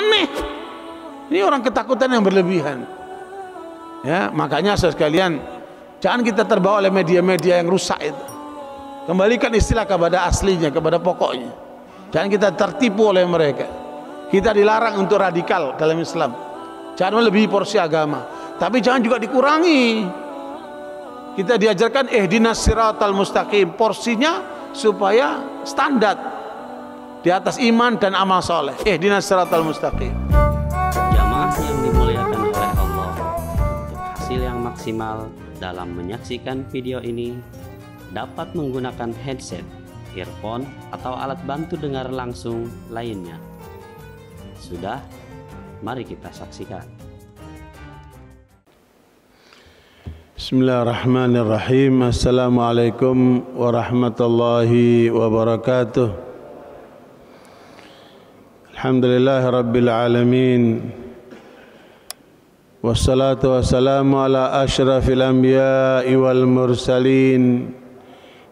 aneh ini orang ketakutan yang berlebihan ya makanya sekalian jangan kita terbawa oleh media-media yang rusak itu kembalikan istilah kepada aslinya kepada pokoknya jangan kita tertipu oleh mereka kita dilarang untuk radikal dalam Islam jangan lebih porsi agama tapi jangan juga dikurangi kita diajarkan eh siratal mustaqim porsinya supaya standar di atas iman dan amal soleh. Eh, dinas dinasiratal mustaqim. Jamaah yang dimuliakan oleh Allah, untuk hasil yang maksimal dalam menyaksikan video ini dapat menggunakan headset, earphone, atau alat bantu dengar langsung lainnya. Sudah? Mari kita saksikan. Bismillahirrahmanirrahim. Assalamualaikum warahmatullahi wabarakatuh. الحمد لله رب العالمين والصلاة والسلام على أشرف الأنبياء والمرسلين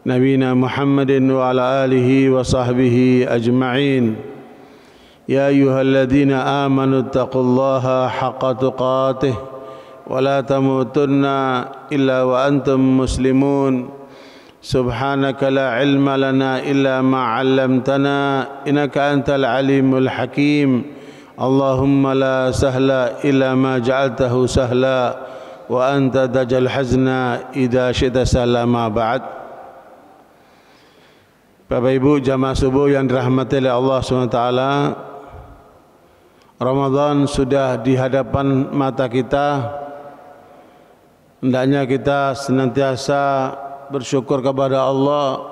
نبينا محمد وعلى آله وصحبه أجمعين يا أيها الذين آمنوا اتقوا الله حق تقاته ولا تموتن إلا وأنتم مسلمون سبحانك لا علم لنا إلا ما علمتنا إنك أنت العليم الحكيم اللهم لا سهل إلا ما جعلته سهلا وأنت دج الحزن إذا شئت سهلا ما بعد Bapak Ibu jamaah subuh yang dirahmati oleh Allah SWT Ramadan sudah di hadapan mata kita hendaknya kita senantiasa bersyukur kepada Allah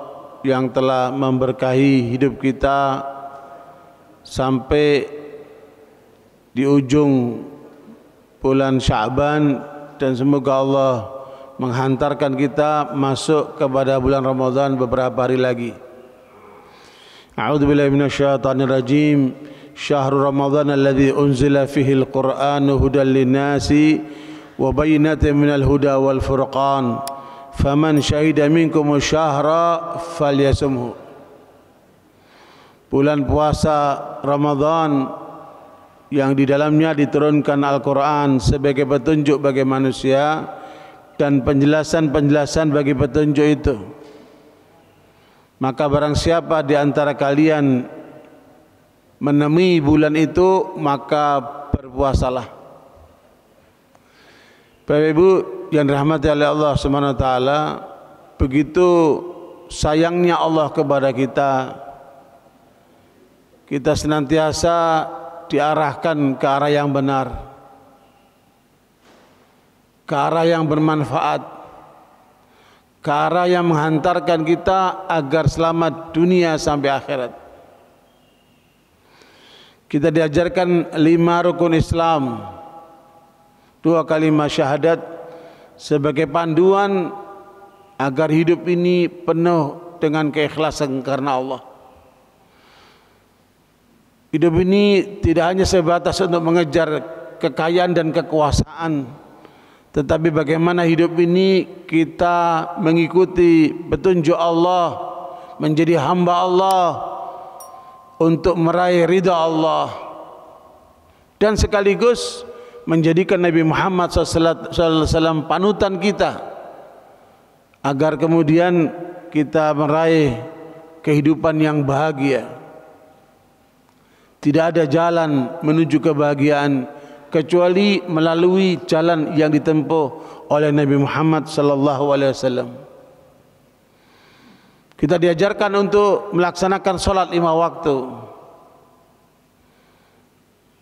yang telah memberkahi hidup kita sampai di ujung bulan Syaban dan semoga Allah menghantarkan kita masuk kepada bulan Ramadan beberapa hari lagi. A'udzu billahi minasyaitonir rajim. Syahrul Ramadan alladzi unzila fihi al-Qur'anu hudan lin-nasi wa bayyinatin minal huda wal furqan faman syahida minkum syahra falyasumhu bulan puasa Ramadan yang di dalamnya diturunkan Al-Quran sebagai petunjuk bagi manusia dan penjelasan-penjelasan bagi petunjuk itu. Maka barang siapa di antara kalian menemui bulan itu maka berpuasalah. Bapak Ibu yang dirahmati oleh Allah Subhanahu taala, begitu sayangnya Allah kepada kita kita senantiasa diarahkan ke arah yang benar ke arah yang bermanfaat ke arah yang menghantarkan kita agar selamat dunia sampai akhirat kita diajarkan lima rukun Islam dua kalimat syahadat sebagai panduan agar hidup ini penuh dengan keikhlasan karena Allah. Hidup ini tidak hanya sebatas untuk mengejar kekayaan dan kekuasaan, tetapi bagaimana hidup ini kita mengikuti petunjuk Allah, menjadi hamba Allah untuk meraih ridha Allah dan sekaligus menjadikan Nabi Muhammad SAW panutan kita agar kemudian kita meraih kehidupan yang bahagia tidak ada jalan menuju kebahagiaan kecuali melalui jalan yang ditempuh oleh Nabi Muhammad SAW Kita diajarkan untuk melaksanakan sholat lima waktu.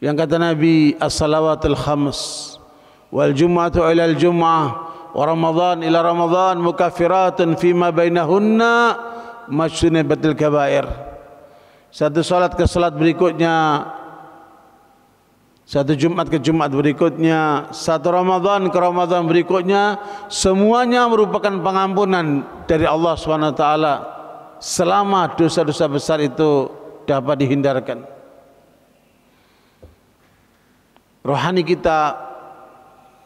Yang kata Nabi as-salawatul khams wal jum'atu ila al jum'ah wa ramadhan ila ramadhan mukaffiratun fima bainahunna batil kabair. Satu salat ke salat berikutnya satu Jumat ke Jumat berikutnya, satu Ramadan ke Ramadan berikutnya, semuanya merupakan pengampunan dari Allah SWT selama dosa-dosa besar itu dapat dihindarkan. Rohani kita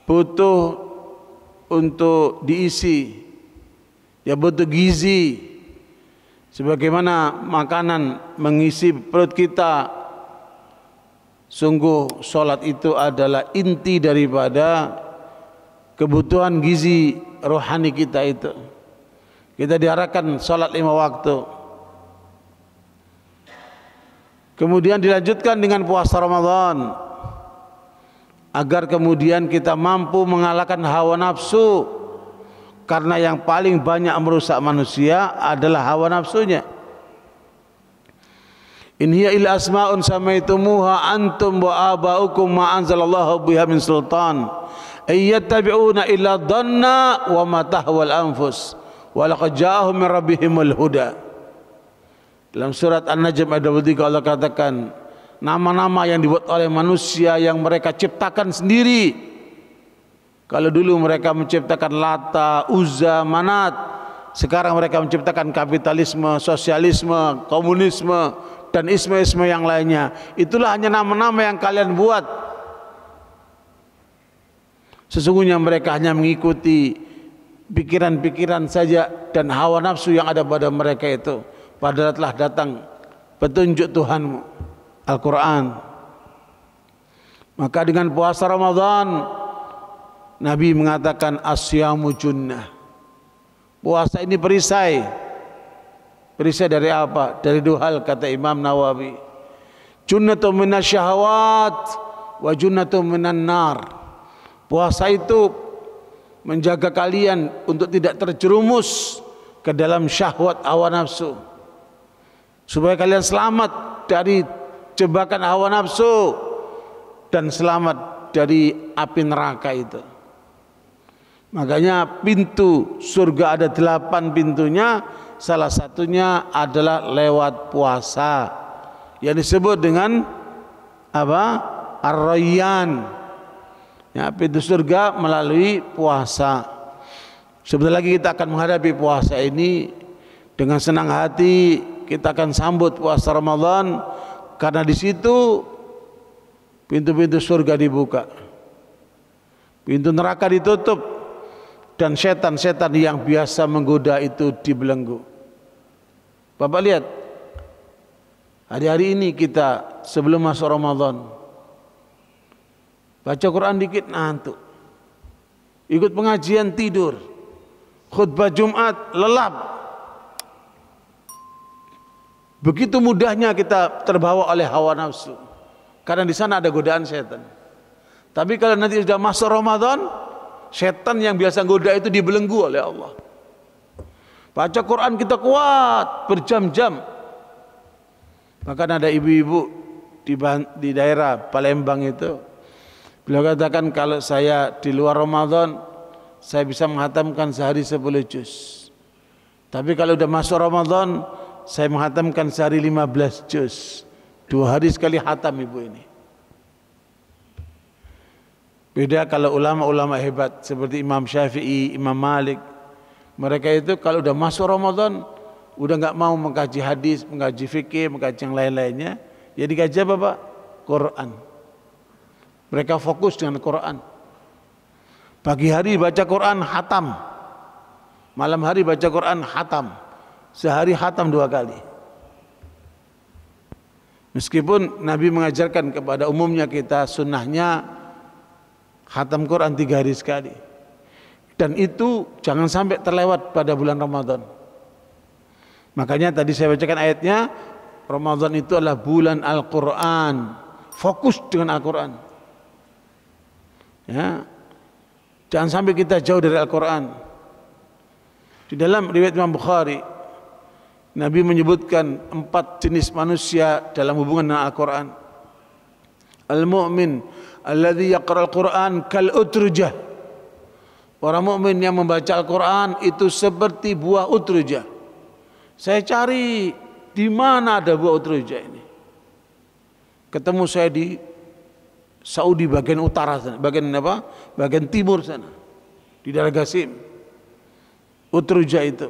butuh untuk diisi. Ya butuh gizi. Sebagaimana makanan mengisi perut kita. Sungguh sholat itu adalah inti daripada kebutuhan gizi rohani kita itu. Kita diarahkan sholat lima waktu. Kemudian dilanjutkan dengan puasa Ramadan agar kemudian kita mampu mengalahkan hawa nafsu karena yang paling banyak merusak manusia adalah hawa nafsunya in hiya illa asmaun samaitumuha antum wa abaukum ma anzalallahu biha min sultan ayyattabi'una illa dhanna wa ma tahwal anfus wa laqad ja'ahum min rabbihimul huda dalam surat An-Najm ayat 23 Allah katakan nama-nama yang dibuat oleh manusia yang mereka ciptakan sendiri. Kalau dulu mereka menciptakan Lata, Uzza, Manat, sekarang mereka menciptakan kapitalisme, sosialisme, komunisme dan isme-isme yang lainnya. Itulah hanya nama-nama yang kalian buat. Sesungguhnya mereka hanya mengikuti pikiran-pikiran saja dan hawa nafsu yang ada pada mereka itu. Padahal telah datang petunjuk Tuhanmu. Al-Quran. Maka dengan puasa Ramadan, Nabi mengatakan asyamu junnah. Puasa ini perisai. Perisai dari apa? Dari dua hal kata Imam Nawawi. Junnatu minasyahawat wa junnatu minan nar. Puasa itu menjaga kalian untuk tidak terjerumus ke dalam syahwat awan nafsu. Supaya kalian selamat dari jebakan hawa nafsu dan selamat dari api neraka itu. Makanya pintu surga ada delapan pintunya, salah satunya adalah lewat puasa yang disebut dengan apa? Arroyan. Ya, pintu surga melalui puasa. Sebentar lagi kita akan menghadapi puasa ini dengan senang hati kita akan sambut puasa Ramadan karena di situ pintu-pintu surga dibuka. Pintu neraka ditutup dan setan-setan yang biasa menggoda itu dibelenggu. Bapak lihat hari-hari ini kita sebelum masuk Ramadan baca Quran dikit ngantuk. Ikut pengajian tidur. Khutbah Jumat lelap Begitu mudahnya kita terbawa oleh hawa nafsu. Karena di sana ada godaan setan. Tapi kalau nanti sudah masuk Ramadan, setan yang biasa goda itu dibelenggu oleh Allah. Baca Quran kita kuat berjam-jam. Bahkan ada ibu-ibu di, di daerah Palembang itu. Beliau katakan kalau saya di luar Ramadan, saya bisa menghatamkan sehari 10 juz. Tapi kalau sudah masuk Ramadan, saya menghatamkan sehari 15 juz. Dua hari sekali hatam ibu ini. Beda kalau ulama-ulama hebat seperti Imam Syafi'i, Imam Malik. Mereka itu kalau udah masuk Ramadan, udah nggak mau mengkaji hadis, mengkaji fikih, mengkaji yang lain-lainnya. Ya dikaji apa Pak? Quran. Mereka fokus dengan Quran. Pagi hari baca Quran hatam. Malam hari baca Quran hatam. Sehari hatam dua kali. Meskipun Nabi mengajarkan kepada umumnya kita sunnahnya hatam Quran tiga hari sekali. Dan itu jangan sampai terlewat pada bulan Ramadan. Makanya tadi saya bacakan ayatnya, Ramadan itu adalah bulan Al-Quran. Fokus dengan Al-Quran. Ya. Jangan sampai kita jauh dari Al-Quran. Di dalam riwayat Imam Bukhari, Nabi menyebutkan empat jenis manusia dalam hubungan dengan Al-Quran. Al-mu'min alladhi yaqra al-Quran kal utrujah. Orang mukmin yang membaca Al-Quran itu seperti buah utrujah. Saya cari di mana ada buah utrujah ini. Ketemu saya di Saudi bagian utara sana, bagian apa? Bagian timur sana. Di Dalgasim. Utrujah itu.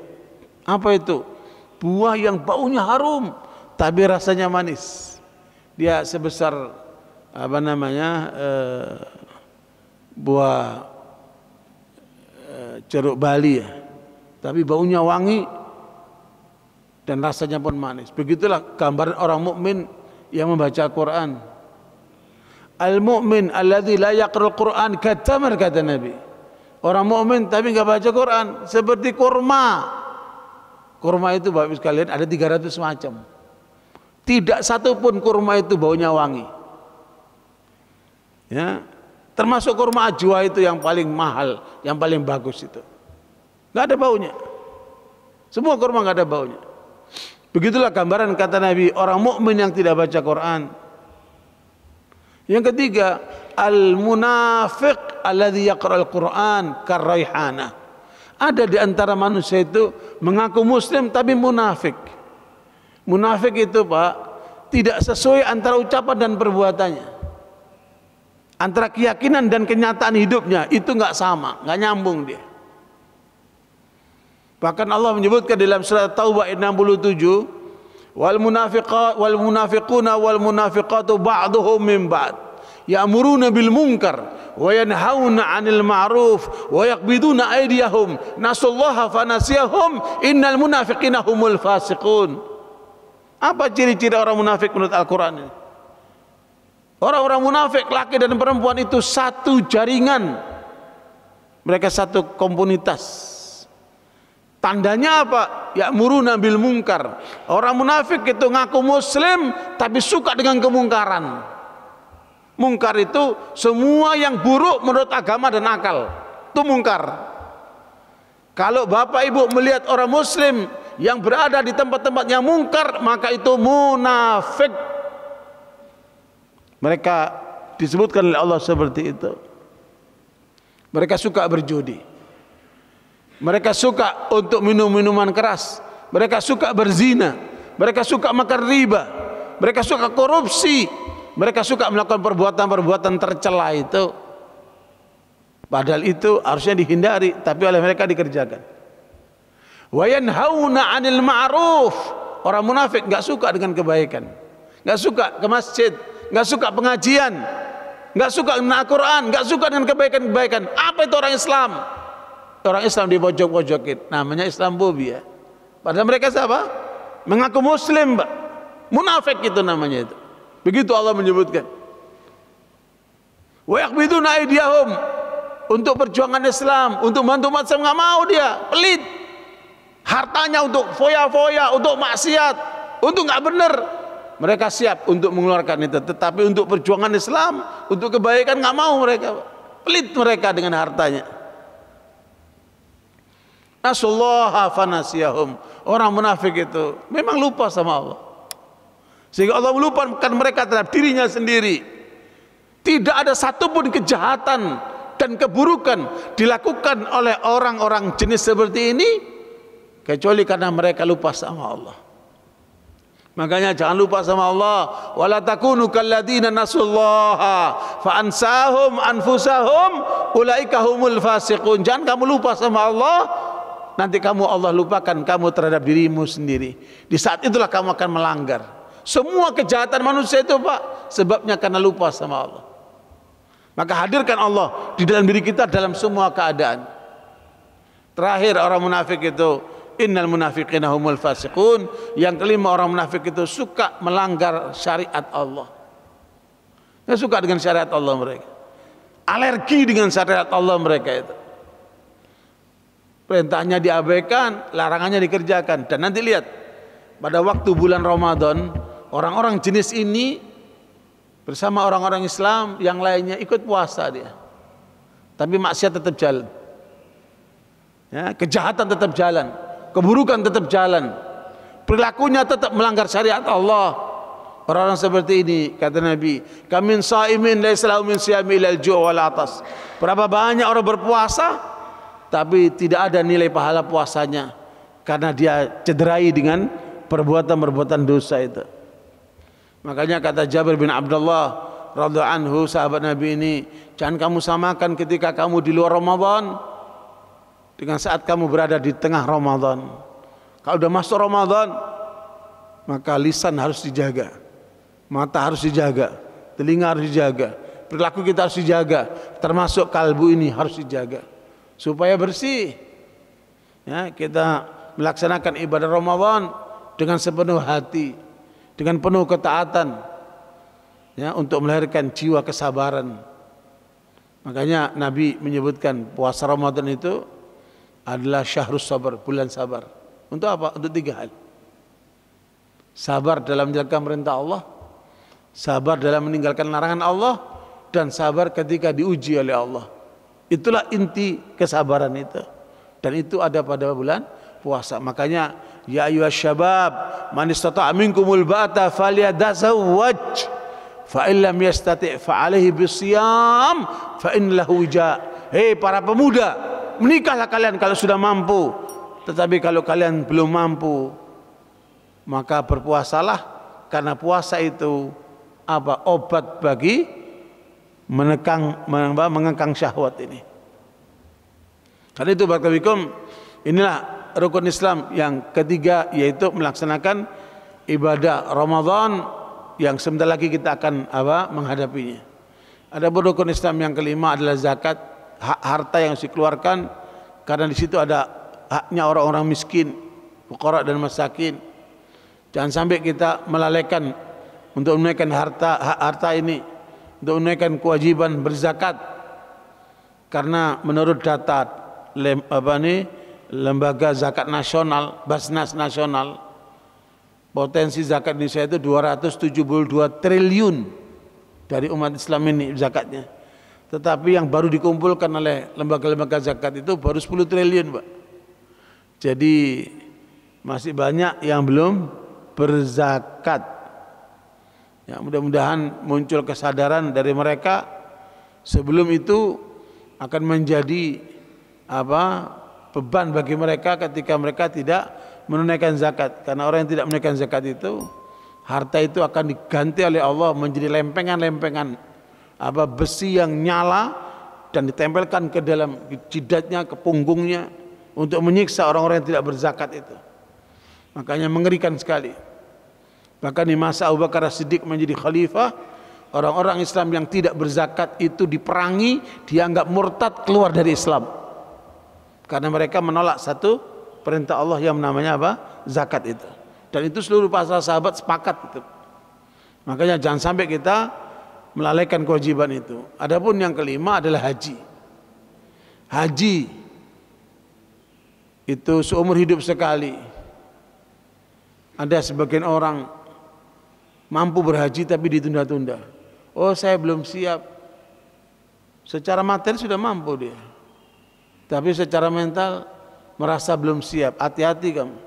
Apa itu? buah yang baunya harum tapi rasanya manis dia sebesar apa namanya uh, buah uh, ceruk Bali ya tapi baunya wangi dan rasanya pun manis begitulah gambaran orang mukmin yang membaca Quran al mukmin alladzi la yaqra'ul Quran katamar kata Nabi orang mukmin tapi enggak baca Quran seperti kurma Kurma itu Bapak Ibu sekalian ada 300 macam. Tidak satupun kurma itu baunya wangi. Ya, termasuk kurma ajwa itu yang paling mahal, yang paling bagus itu. nggak ada baunya. Semua kurma nggak ada baunya. Begitulah gambaran kata Nabi orang mukmin yang tidak baca Quran. Yang ketiga, al munafiq alladhi al Quran karraihana. Ada di antara manusia itu mengaku muslim tapi munafik. Munafik itu Pak tidak sesuai antara ucapan dan perbuatannya. Antara keyakinan dan kenyataan hidupnya itu nggak sama, nggak nyambung dia. Bahkan Allah menyebutkan dalam surat Taubah 67, wal munafiqat wal munafiquna wal munafiqatu min ba'd ya'muruna bil munkar wa yanhauna 'anil ma'ruf wa yaqbiduna aydiyahum nasallaha nasiyahum. innal munafiqina humul fasiqun apa ciri-ciri orang munafik menurut Al-Qur'an ini Orang-orang munafik laki dan perempuan itu satu jaringan. Mereka satu komunitas. Tandanya apa? Ya muruna bil mungkar. Orang munafik itu ngaku muslim tapi suka dengan kemungkaran. Mungkar itu semua yang buruk menurut agama dan akal. Itu mungkar. Kalau Bapak Ibu melihat orang muslim yang berada di tempat-tempat yang mungkar, maka itu munafik. Mereka disebutkan oleh Allah seperti itu. Mereka suka berjudi. Mereka suka untuk minum minuman keras. Mereka suka berzina. Mereka suka makan riba. Mereka suka korupsi mereka suka melakukan perbuatan-perbuatan tercela itu. Padahal itu harusnya dihindari, tapi oleh mereka dikerjakan. Wa yanhauna 'anil ma'ruf. Orang munafik nggak suka dengan kebaikan. nggak suka ke masjid, nggak suka pengajian, nggak suka dengan Al-Qur'an, nggak suka dengan kebaikan-kebaikan. Apa itu orang Islam? Orang Islam di pojok-pojok pojokin Namanya Islam ya. Padahal mereka siapa? Mengaku muslim, Pak. Munafik itu namanya itu. Begitu Allah menyebutkan. Wa yaqbiduna aydiyahum untuk perjuangan Islam, untuk bantu umat Islam nggak mau dia, pelit. Hartanya untuk foya-foya, untuk maksiat, untuk nggak benar. Mereka siap untuk mengeluarkan itu, tetapi untuk perjuangan Islam, untuk kebaikan nggak mau mereka. Pelit mereka dengan hartanya. Nasullah fanasiyahum. Orang munafik itu memang lupa sama Allah. Sehingga Allah melupakan mereka terhadap dirinya sendiri. Tidak ada satupun kejahatan dan keburukan dilakukan oleh orang-orang jenis seperti ini kecuali karena mereka lupa sama Allah. Makanya jangan lupa sama Allah. Wala takunu kalladzina nasullaha fa ansahum anfusahum ulaika humul fasiqun. Jangan kamu lupa sama Allah, nanti kamu Allah lupakan kamu terhadap dirimu sendiri. Di saat itulah kamu akan melanggar. Semua kejahatan manusia itu Pak sebabnya karena lupa sama Allah. Maka hadirkan Allah di dalam diri kita dalam semua keadaan. Terakhir orang munafik itu innal munafiqina humul fasiqun. Yang kelima orang munafik itu suka melanggar syariat Allah. Dia suka dengan syariat Allah mereka. Alergi dengan syariat Allah mereka itu. Perintahnya diabaikan, larangannya dikerjakan. Dan nanti lihat pada waktu bulan Ramadan orang-orang jenis ini bersama orang-orang Islam yang lainnya ikut puasa dia. Tapi maksiat tetap jalan. Ya, kejahatan tetap jalan, keburukan tetap jalan. Perilakunya tetap melanggar syariat Allah. Orang-orang seperti ini kata Nabi, kami saimin dari lahu min siyami ju' wal atas." Berapa banyak orang berpuasa tapi tidak ada nilai pahala puasanya karena dia cederai dengan perbuatan-perbuatan dosa itu. Makanya kata Jabir bin Abdullah radha anhu sahabat Nabi ini, jangan kamu samakan ketika kamu di luar Ramadan dengan saat kamu berada di tengah Ramadan. Kalau sudah masuk Ramadan, maka lisan harus dijaga, mata harus dijaga, telinga harus dijaga, perilaku kita harus dijaga, termasuk kalbu ini harus dijaga supaya bersih. Ya, kita melaksanakan ibadah Ramadan dengan sepenuh hati, dengan penuh ketaatan ya untuk melahirkan jiwa kesabaran. Makanya Nabi menyebutkan puasa Ramadan itu adalah syahrus sabar, bulan sabar. Untuk apa? Untuk tiga hal. Sabar dalam menjalankan perintah Allah, sabar dalam meninggalkan larangan Allah, dan sabar ketika diuji oleh Allah. Itulah inti kesabaran itu. Dan itu ada pada bulan puasa. Makanya Ya ayuha syabab Man istata' minkumul ba'ata falyadazawwaj Fa in lam yastati' fa alaihi bisiyam fa in lahu wija. Hei para pemuda, menikahlah kalian kalau sudah mampu. Tetapi kalau kalian belum mampu, maka berpuasalah karena puasa itu apa obat bagi menekang mengekang syahwat ini. Karena itu Bapak inilah rukun Islam yang ketiga yaitu melaksanakan ibadah Ramadan yang sebentar lagi kita akan apa menghadapinya. Ada rukun Islam yang kelima adalah zakat, hak harta yang harus dikeluarkan karena di situ ada haknya orang-orang miskin, fakir dan masakin. Jangan sampai kita melalaikan untuk menunaikan harta hak harta ini untuk menunaikan kewajiban berzakat karena menurut data lem, apa nih lembaga zakat nasional, Basnas nasional, potensi zakat Indonesia itu 272 triliun dari umat Islam ini zakatnya. Tetapi yang baru dikumpulkan oleh lembaga-lembaga zakat itu baru 10 triliun, Pak. Jadi masih banyak yang belum berzakat. Ya, mudah-mudahan muncul kesadaran dari mereka sebelum itu akan menjadi apa beban bagi mereka ketika mereka tidak menunaikan zakat karena orang yang tidak menunaikan zakat itu harta itu akan diganti oleh Allah menjadi lempengan-lempengan apa besi yang nyala dan ditempelkan ke dalam jidatnya ke punggungnya untuk menyiksa orang-orang yang tidak berzakat itu makanya mengerikan sekali bahkan di masa Abu Bakar Siddiq menjadi khalifah orang-orang Islam yang tidak berzakat itu diperangi dianggap murtad keluar dari Islam karena mereka menolak satu perintah Allah yang namanya apa? Zakat itu. Dan itu seluruh pasal sahabat sepakat itu. Makanya jangan sampai kita melalaikan kewajiban itu. Adapun yang kelima adalah haji. Haji itu seumur hidup sekali. Ada sebagian orang mampu berhaji tapi ditunda-tunda. Oh saya belum siap. Secara materi sudah mampu dia. Tapi secara mental merasa belum siap. Hati-hati kamu.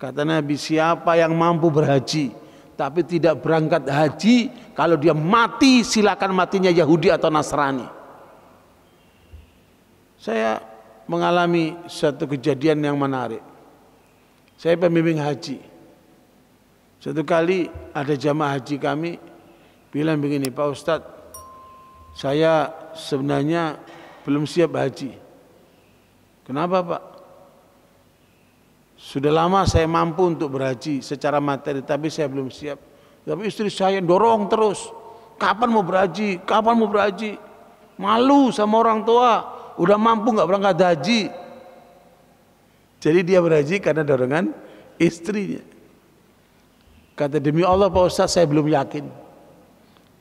Kata Nabi, siapa yang mampu berhaji tapi tidak berangkat haji, kalau dia mati silakan matinya Yahudi atau Nasrani. Saya mengalami satu kejadian yang menarik. Saya pembimbing haji. Satu kali ada jamaah haji kami bilang begini, Pak Ustadz, saya sebenarnya belum siap haji. Kenapa Pak? Sudah lama saya mampu untuk berhaji secara materi, tapi saya belum siap. Tapi istri saya dorong terus. Kapan mau berhaji? Kapan mau berhaji? Malu sama orang tua. Udah mampu nggak berangkat haji. Jadi dia berhaji karena dorongan istrinya. Kata demi Allah Pak Ustaz saya belum yakin.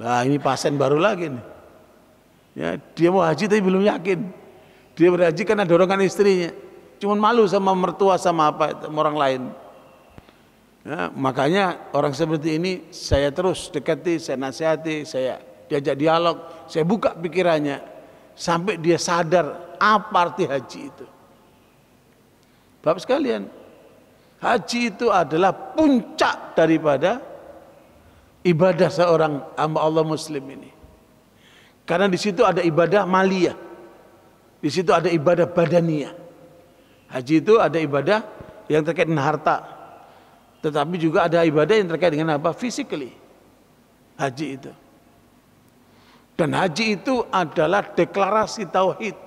Nah ini pasien baru lagi nih. Ya, dia mau haji tapi belum yakin. Dia berhaji karena dorongan istrinya. cuma malu sama mertua sama apa sama orang lain. Ya, makanya orang seperti ini saya terus dekati, saya nasihati, saya diajak dialog, saya buka pikirannya sampai dia sadar apa arti haji itu. Bapak sekalian, haji itu adalah puncak daripada ibadah seorang hamba Allah muslim ini. Karena di situ ada ibadah maliyah. Di situ ada ibadah badaniyah. Haji itu ada ibadah yang terkait dengan harta. Tetapi juga ada ibadah yang terkait dengan apa? Physically. Haji itu. Dan haji itu adalah deklarasi tauhid.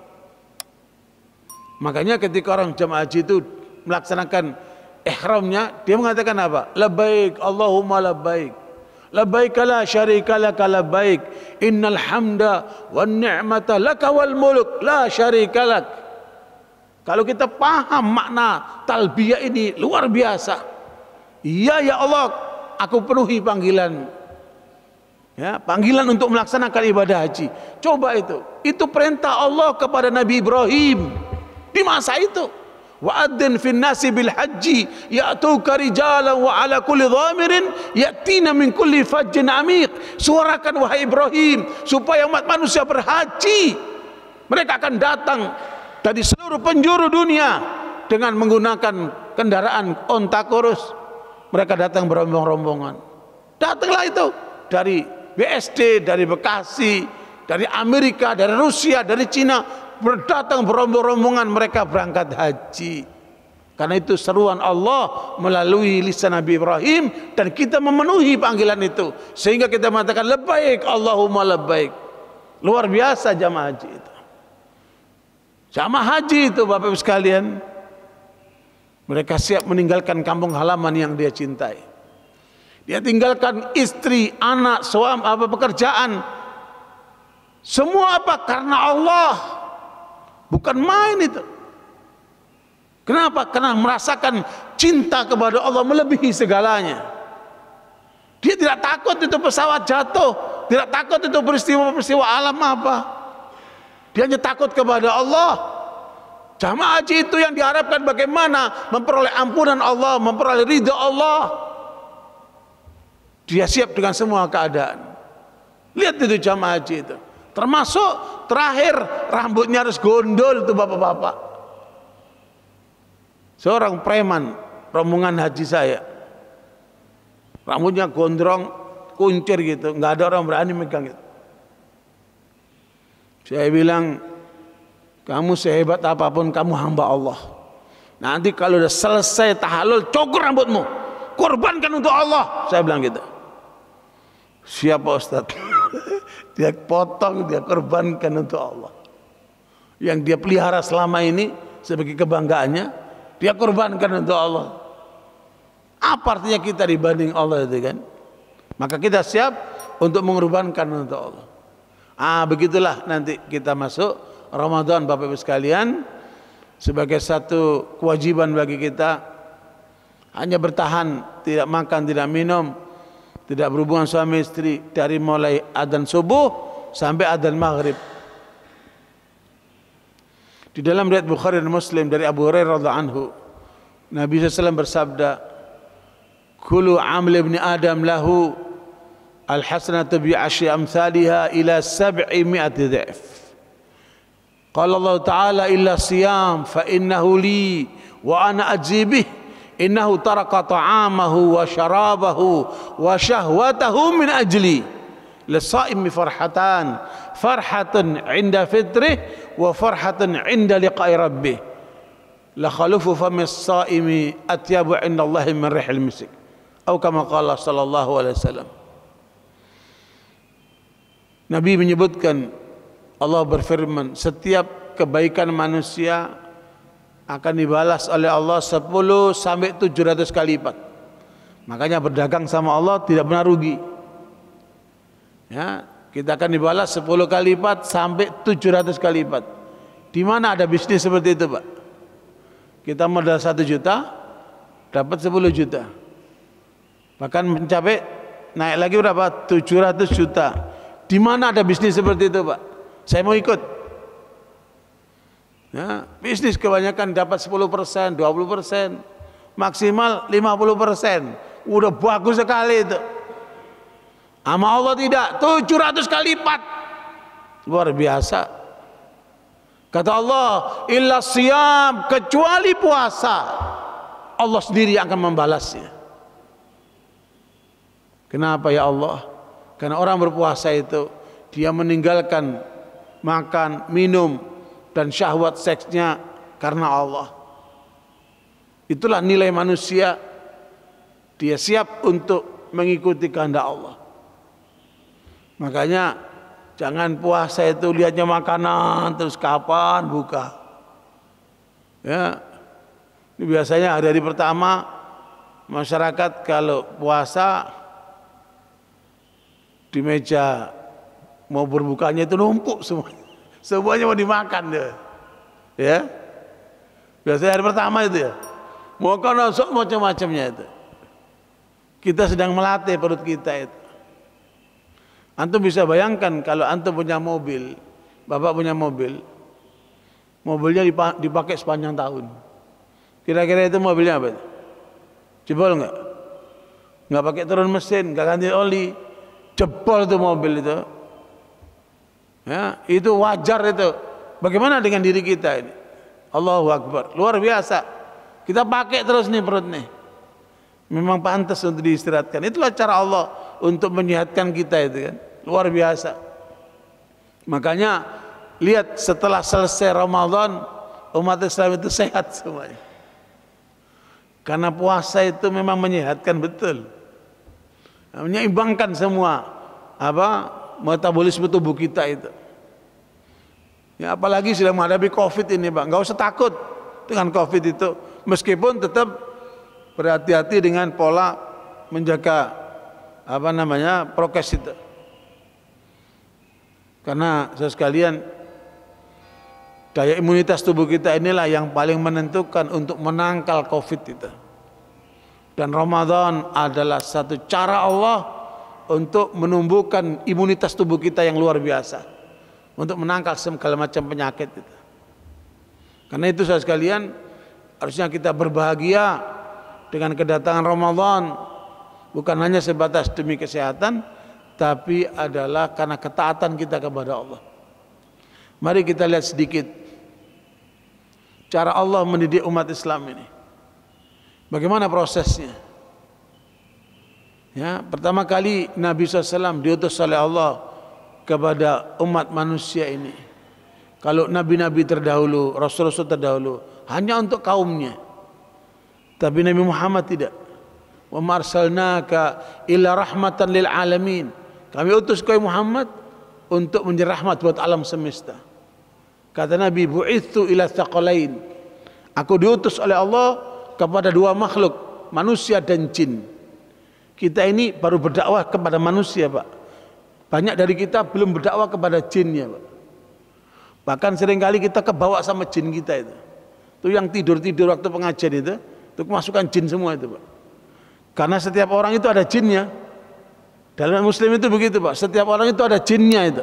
Makanya ketika orang jamaah haji itu melaksanakan ihramnya, dia mengatakan apa? Labbaik, Allahumma labbaik labbaik la syarika laka labbaik innal hamda wan ni'mata laka wal mulk la syarika lak kalau kita paham makna talbiyah ini luar biasa iya ya Allah aku penuhi panggilan ya panggilan untuk melaksanakan ibadah haji coba itu itu perintah Allah kepada Nabi Ibrahim di masa itu وأذن في الناس بالحج يأتوك رجالا وعلى كل ضامر يأتينا من كل فج عميق suarakan wahai Ibrahim supaya umat manusia berhaji mereka akan datang dari seluruh penjuru dunia dengan menggunakan kendaraan onta kurus mereka datang berombong-rombongan datanglah itu dari BSD dari Bekasi dari Amerika dari Rusia dari Cina berdatang berombong-rombongan mereka berangkat haji. Karena itu seruan Allah melalui lisan Nabi Ibrahim dan kita memenuhi panggilan itu sehingga kita mengatakan lebaik Allahumma lebaik. Luar biasa jamaah haji itu. Jamaah haji itu Bapak Ibu sekalian. Mereka siap meninggalkan kampung halaman yang dia cintai. Dia tinggalkan istri, anak, suami, apa pekerjaan. Semua apa? Karena Allah. Bukan main itu. Kenapa? Karena merasakan cinta kepada Allah melebihi segalanya. Dia tidak takut itu pesawat jatuh, tidak takut itu peristiwa-peristiwa alam apa. Dia hanya takut kepada Allah. Jamaah haji itu yang diharapkan bagaimana memperoleh ampunan Allah, memperoleh ridha Allah. Dia siap dengan semua keadaan. Lihat itu jamaah haji itu. Termasuk terakhir rambutnya harus gondol itu bapak-bapak. Seorang preman rombongan haji saya. Rambutnya gondrong, kuncir gitu, nggak ada orang berani megang itu. Saya bilang, kamu sehebat apapun kamu hamba Allah. Nanti kalau udah selesai tahalul, cukur rambutmu. Korbankan untuk Allah. Saya bilang gitu. Siapa Ustadz? Dia potong, dia korbankan untuk Allah. Yang dia pelihara selama ini sebagai kebanggaannya, dia korbankan untuk Allah. Apa artinya kita dibanding Allah itu kan? Maka kita siap untuk mengorbankan untuk Allah. Ah, begitulah nanti kita masuk Ramadan Bapak Ibu sekalian sebagai satu kewajiban bagi kita hanya bertahan tidak makan tidak minum tidak berhubungan suami istri dari mulai adzan subuh sampai adzan maghrib. Di dalam riwayat Bukhari dan Muslim dari Abu Hurairah radhiallahu anhu, Nabi SAW bersabda, "Kulu amal ibni Adam lahu al-hasanatu bi asyri amsalha ila sab'i mi'ati dha'f." Qala Allah Ta'ala illa siyam fa innahu li wa ana ajibih إنه ترك طعامه وشرابه وشهوته من أجلي للصائم فرحتان فرحة عند فطره وفرحة عند لقاء ربه لخلف فم الصائم أتياب عند الله من ريح المسك أو كما قال صلى الله alaihi wasallam Nabi menyebutkan Allah berfirman setiap kebaikan manusia akan dibalas oleh Allah 10 sampai 700 kali lipat. Makanya berdagang sama Allah tidak pernah rugi. Ya, kita akan dibalas 10 kali lipat sampai 700 kali lipat. Di mana ada bisnis seperti itu, Pak? Kita modal 1 juta dapat 10 juta. Bahkan mencapai naik lagi berapa? 700 juta. Di mana ada bisnis seperti itu, Pak? Saya mau ikut. Ya, bisnis kebanyakan dapat 10%, 20%, maksimal 50%. Udah bagus sekali itu. Sama Allah tidak, 700 kali lipat. Luar biasa. Kata Allah, illa siam kecuali puasa. Allah sendiri akan membalasnya. Kenapa ya Allah? Karena orang berpuasa itu dia meninggalkan makan, minum, dan syahwat seksnya karena Allah. Itulah nilai manusia. Dia siap untuk mengikuti kehendak Allah. Makanya jangan puasa itu lihatnya makanan terus kapan buka. Ya. Ini biasanya hari-hari pertama masyarakat kalau puasa di meja mau berbukanya itu numpuk semuanya. Semuanya mau dimakan deh, Ya. Biasanya hari pertama itu ya. Mau konosok macam-macamnya itu. Kita sedang melatih perut kita itu. Antum bisa bayangkan kalau antum punya mobil, bapak punya mobil, mobilnya dipakai sepanjang tahun. Kira-kira itu mobilnya apa? Jebol nggak? Nggak pakai turun mesin, nggak ganti oli, jebol tuh mobil itu. Ya, itu wajar itu. Bagaimana dengan diri kita ini? Allahu Akbar. Luar biasa. Kita pakai terus nih perut nih. Memang pantas untuk diistirahatkan. Itulah cara Allah untuk menyehatkan kita itu kan. Luar biasa. Makanya lihat setelah selesai Ramadan umat Islam itu sehat semuanya. Karena puasa itu memang menyehatkan betul. Menyeimbangkan semua apa metabolisme tubuh kita itu. Ya, apalagi sedang menghadapi COVID ini, Pak. Gak usah takut dengan COVID itu. Meskipun tetap berhati-hati dengan pola menjaga apa namanya prokes itu. Karena saya sekalian daya imunitas tubuh kita inilah yang paling menentukan untuk menangkal COVID itu. Dan Ramadan adalah satu cara Allah untuk menumbuhkan imunitas tubuh kita yang luar biasa untuk menangkal segala macam penyakit itu. Karena itu saya sekalian harusnya kita berbahagia dengan kedatangan Ramadan bukan hanya sebatas demi kesehatan tapi adalah karena ketaatan kita kepada Allah. Mari kita lihat sedikit cara Allah mendidik umat Islam ini. Bagaimana prosesnya? Ya, pertama kali Nabi SAW diutus oleh Allah kepada umat manusia ini. Kalau nabi-nabi terdahulu, rasul-rasul terdahulu hanya untuk kaumnya. Tapi Nabi Muhammad tidak. Wa marsalnaka illa rahmatan lil alamin. Kami utus kau Muhammad untuk menjadi rahmat buat alam semesta. Kata Nabi, bu'ithu ila thaqalain. Aku diutus oleh Allah kepada dua makhluk, manusia dan jin. Kita ini baru berdakwah kepada manusia, Pak. Banyak dari kita belum berdakwah kepada jinnya, Pak. Bahkan seringkali kita kebawa sama jin kita itu. Itu yang tidur-tidur waktu pengajian itu, itu kemasukan jin semua itu, Pak. Karena setiap orang itu ada jinnya. Dalam muslim itu begitu, Pak. Setiap orang itu ada jinnya itu.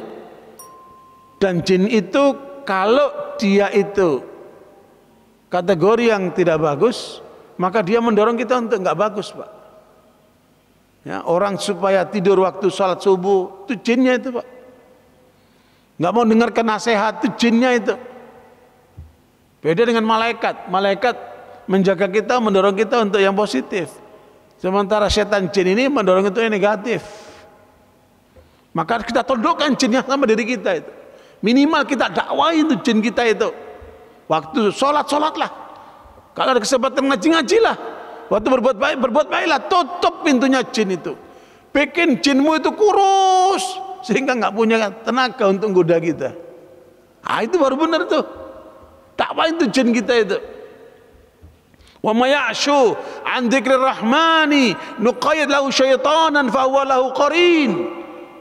Dan jin itu kalau dia itu kategori yang tidak bagus, maka dia mendorong kita untuk nggak bagus, Pak. Ya, orang supaya tidur waktu sholat subuh itu jinnya itu pak. Nggak mau dengarkan nasihat itu jinnya itu. Beda dengan malaikat. Malaikat menjaga kita, mendorong kita untuk yang positif. Sementara setan jin ini mendorong itu yang negatif. Maka kita tundukkan jinnya sama diri kita itu. Minimal kita dakwain itu jin kita itu. Waktu sholat sholatlah. Kalau ada kesempatan ngaji ngajilah. Waktu berbuat baik, berbuat baiklah. Tutup pintunya jin itu. Bikin jinmu itu kurus. Sehingga nggak punya tenaga untuk goda kita. Ah itu baru benar tuh. apa itu jin kita itu. Wa ya'shu an dzikri rahmani nuqayyid lahu syaitanan fa huwa lahu qarin.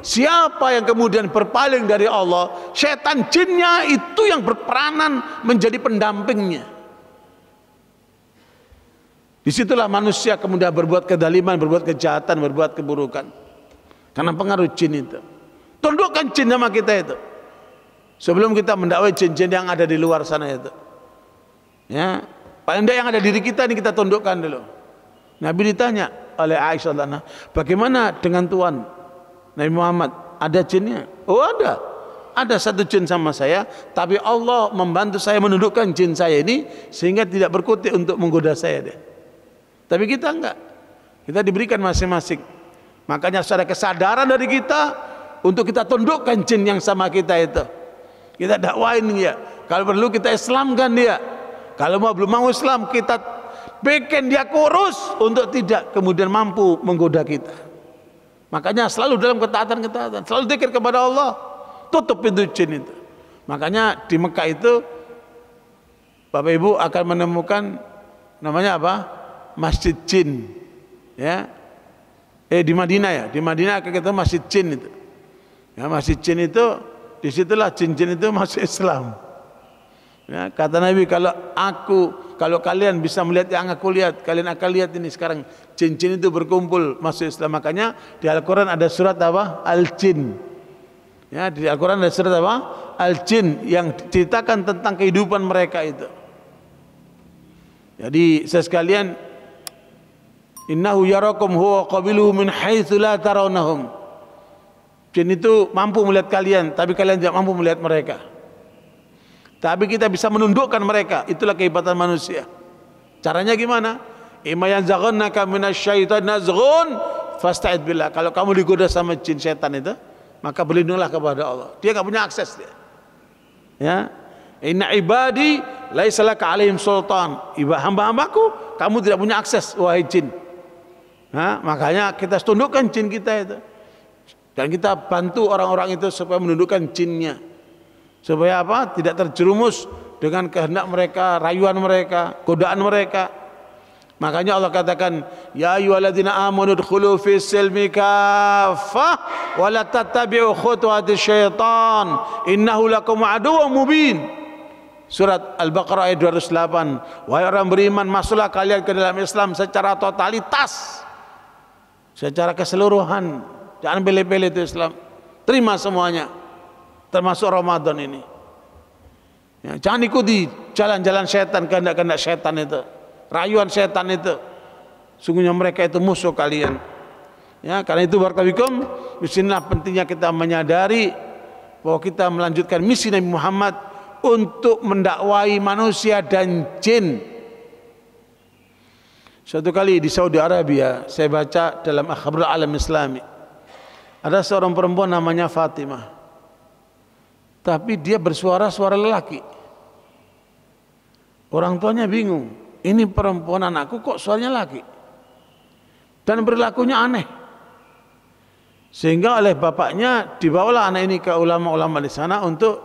Siapa yang kemudian berpaling dari Allah, setan jinnya itu yang berperanan menjadi pendampingnya. Disitulah manusia kemudian berbuat kedaliman, berbuat kejahatan, berbuat keburukan. Karena pengaruh jin itu. Tundukkan jin sama kita itu. Sebelum kita mendakwai jin-jin yang ada di luar sana itu. Ya, paling tidak yang ada diri kita ini kita tundukkan dulu. Nabi ditanya oleh Aisyah lana, bagaimana dengan Tuhan Nabi Muhammad? Ada jinnya? Oh ada. Ada satu jin sama saya, tapi Allah membantu saya menundukkan jin saya ini sehingga tidak berkutik untuk menggoda saya deh. Tapi kita enggak. Kita diberikan masing-masing. Makanya secara kesadaran dari kita untuk kita tundukkan jin yang sama kita itu. Kita dakwain dia. Kalau perlu kita Islamkan dia. Kalau mau belum mau Islam kita bikin dia kurus untuk tidak kemudian mampu menggoda kita. Makanya selalu dalam ketaatan-ketaatan, selalu dzikir kepada Allah. Tutup pintu jin itu. Makanya di Mekah itu Bapak Ibu akan menemukan namanya apa? Masjid Jin ya eh di Madinah ya di Madinah kita gitu, Masjid Jin itu ya Masjid Jin itu disitulah jin-jin itu masuk Islam ya, kata Nabi kalau aku kalau kalian bisa melihat yang aku lihat kalian akan lihat ini sekarang jin-jin itu berkumpul masuk Islam makanya di Al-Quran ada surat apa Al-Jin ya di Al-Quran ada surat apa Al-Jin yang ceritakan tentang kehidupan mereka itu jadi saya sekalian Innahu yarakum huwa qabilu min haitsu la tarawnahum. Jin itu mampu melihat kalian, tapi kalian tidak mampu melihat mereka. Tapi kita bisa menundukkan mereka, itulah kehebatan manusia. Caranya gimana? imma zaghannaka minasyaitan nazghun fasta'id billah. Kalau kamu digoda sama jin setan itu, maka berlindunglah kepada Allah. Dia nggak punya akses dia. Ya. Inna ibadi laisa laka alaihim sultan. Iba hamba-hambaku, kamu tidak punya akses wahai jin. Nah, makanya kita tundukkan jin kita itu. Dan kita bantu orang-orang itu supaya menundukkan jinnya. Supaya apa? Tidak terjerumus dengan kehendak mereka, rayuan mereka, godaan mereka. Makanya Allah katakan, "Ya ayyuhalladzina amanu dkhulu fis silmi kaffah wa la tattabi'u syaitan, innahu lakum mubin." Surat Al-Baqarah ayat 208. Wahai orang beriman, masuklah kalian ke dalam Islam secara totalitas secara keseluruhan jangan beli-beli itu Islam terima semuanya termasuk Ramadan ini ya, jangan ikuti jalan-jalan setan kehendak-kehendak setan itu rayuan setan itu sungguhnya mereka itu musuh kalian ya karena itu wartawikum disinilah pentingnya kita menyadari bahwa kita melanjutkan misi Nabi Muhammad untuk mendakwai manusia dan jin Suatu kali di Saudi Arabia saya baca dalam akhbar alam islami ada seorang perempuan namanya Fatimah. Tapi dia bersuara suara lelaki. Orang tuanya bingung. Ini perempuan anakku kok suaranya laki. Dan berlakunya aneh. Sehingga oleh bapaknya dibawalah anak ini ke ulama-ulama di sana untuk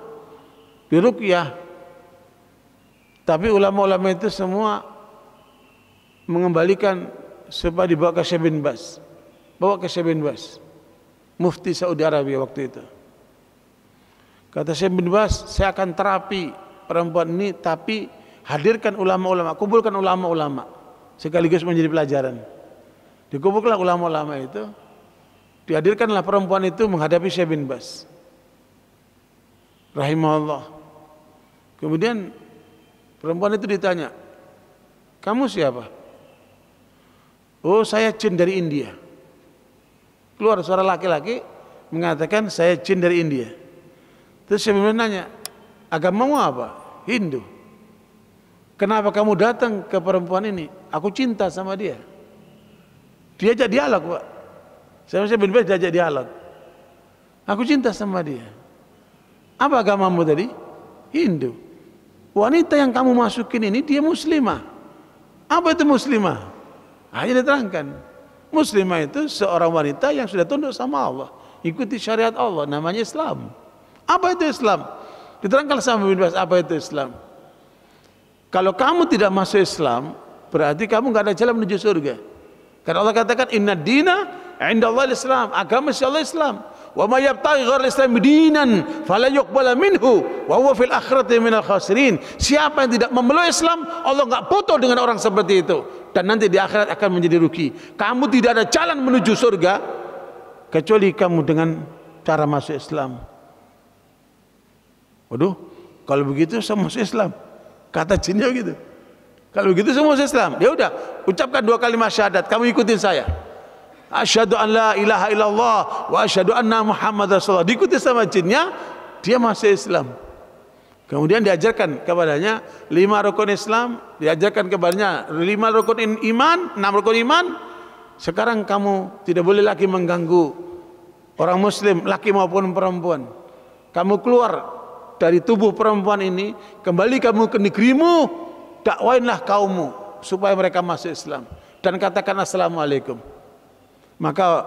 dirukyah. Tapi ulama-ulama itu semua mengembalikan supaya dibawa ke Syekh bin Bas. Bawa ke Syekh bin Bas. Mufti Saudi Arabia waktu itu. Kata Syekh bin Bas, saya akan terapi perempuan ini tapi hadirkan ulama-ulama, kumpulkan ulama-ulama sekaligus menjadi pelajaran. Dikumpulkanlah ulama-ulama itu, dihadirkanlah perempuan itu menghadapi Syekh bin Bas. Rahimahullah. Kemudian perempuan itu ditanya, kamu siapa? oh saya jin dari India keluar suara laki-laki mengatakan saya jin dari India terus saya nanya agamamu apa Hindu kenapa kamu datang ke perempuan ini aku cinta sama dia diajak dialog pak saya saya benar dia diajak dialog aku cinta sama dia apa agamamu tadi Hindu wanita yang kamu masukin ini dia muslimah apa itu muslimah hanya diterangkan, muslimah itu seorang wanita yang sudah tunduk sama Allah, ikuti syariat Allah, namanya Islam. Apa itu Islam? Diterangkan sama bin Bas apa itu Islam. Kalau kamu tidak masuk Islam, berarti kamu nggak ada jalan menuju surga. Karena Allah katakan inna dina inda Allah Islam, agama Allah Islam wa may yabtaghi ghairal islam dinan fala yuqbala minhu wa huwa fil akhirati minal khasirin siapa yang tidak memeluk Islam Allah enggak butuh dengan orang seperti itu dan nanti di akhirat akan menjadi rugi kamu tidak ada jalan menuju surga kecuali kamu dengan cara masuk Islam waduh kalau begitu saya masuk Islam kata jinnya begitu kalau begitu saya masuk Islam ya udah ucapkan dua kalimat syahadat kamu ikutin saya Asyhadu an la ilaha illallah wa asyhadu anna Muhammad Rasulullah. Diikuti sama jinnya, dia masih Islam. Kemudian diajarkan kepadanya lima rukun Islam, diajarkan kepadanya lima rukun iman, enam rukun iman. Sekarang kamu tidak boleh lagi mengganggu orang muslim, laki maupun perempuan. Kamu keluar dari tubuh perempuan ini, kembali kamu ke negerimu, dakwainlah kaummu supaya mereka masuk Islam dan katakan assalamualaikum. Maka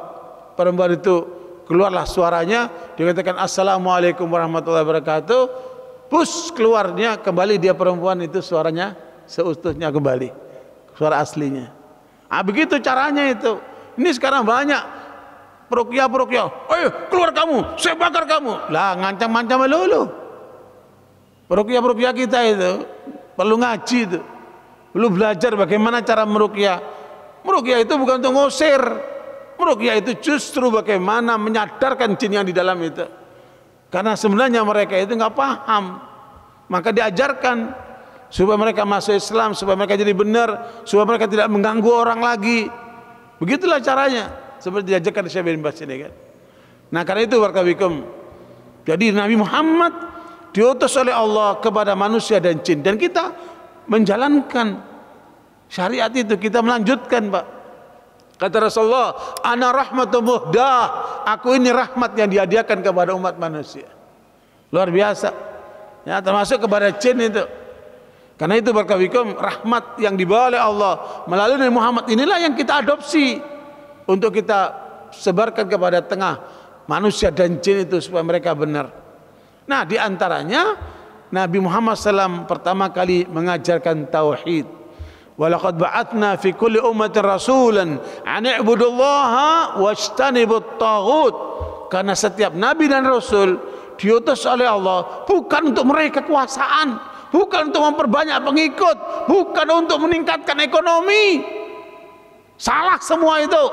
perempuan itu keluarlah suaranya dikatakan assalamualaikum warahmatullahi wabarakatuh. Pus keluarnya kembali dia perempuan itu suaranya seutuhnya kembali. Suara aslinya. Ah begitu caranya itu. Ini sekarang banyak perukia-perukia. Ayo keluar kamu, saya bakar kamu. Lah ngancam-ngancam lulu. Perukia-perukia kita itu perlu ngaji itu. Perlu belajar bagaimana cara merukia. Merukia itu bukan untuk ngusir rukyah itu justru bagaimana menyadarkan jin yang di dalam itu. Karena sebenarnya mereka itu nggak paham. Maka diajarkan supaya mereka masuk Islam, supaya mereka jadi benar, supaya mereka tidak mengganggu orang lagi. Begitulah caranya. Seperti diajarkan Syekh bin Bas ini kan. Nah karena itu warga warkabikum. Jadi Nabi Muhammad diutus oleh Allah kepada manusia dan jin. Dan kita menjalankan syariat itu. Kita melanjutkan Pak. Kata Rasulullah, "Ana rahmatu muhdah." Aku ini rahmat yang dihadiahkan kepada umat manusia. Luar biasa. Ya, termasuk kepada jin itu. Karena itu berkawikum rahmat yang dibawa oleh Allah melalui Nabi Muhammad inilah yang kita adopsi untuk kita sebarkan kepada tengah manusia dan jin itu supaya mereka benar. Nah, di antaranya Nabi Muhammad SAW pertama kali mengajarkan tauhid. Walaqad ba'atna fi kulli ummatin rasulan an i'budullaha wajtanibut taghut. Karena setiap nabi dan rasul diutus oleh Allah bukan untuk meraih kekuasaan, bukan untuk memperbanyak pengikut, bukan untuk meningkatkan ekonomi. Salah semua itu.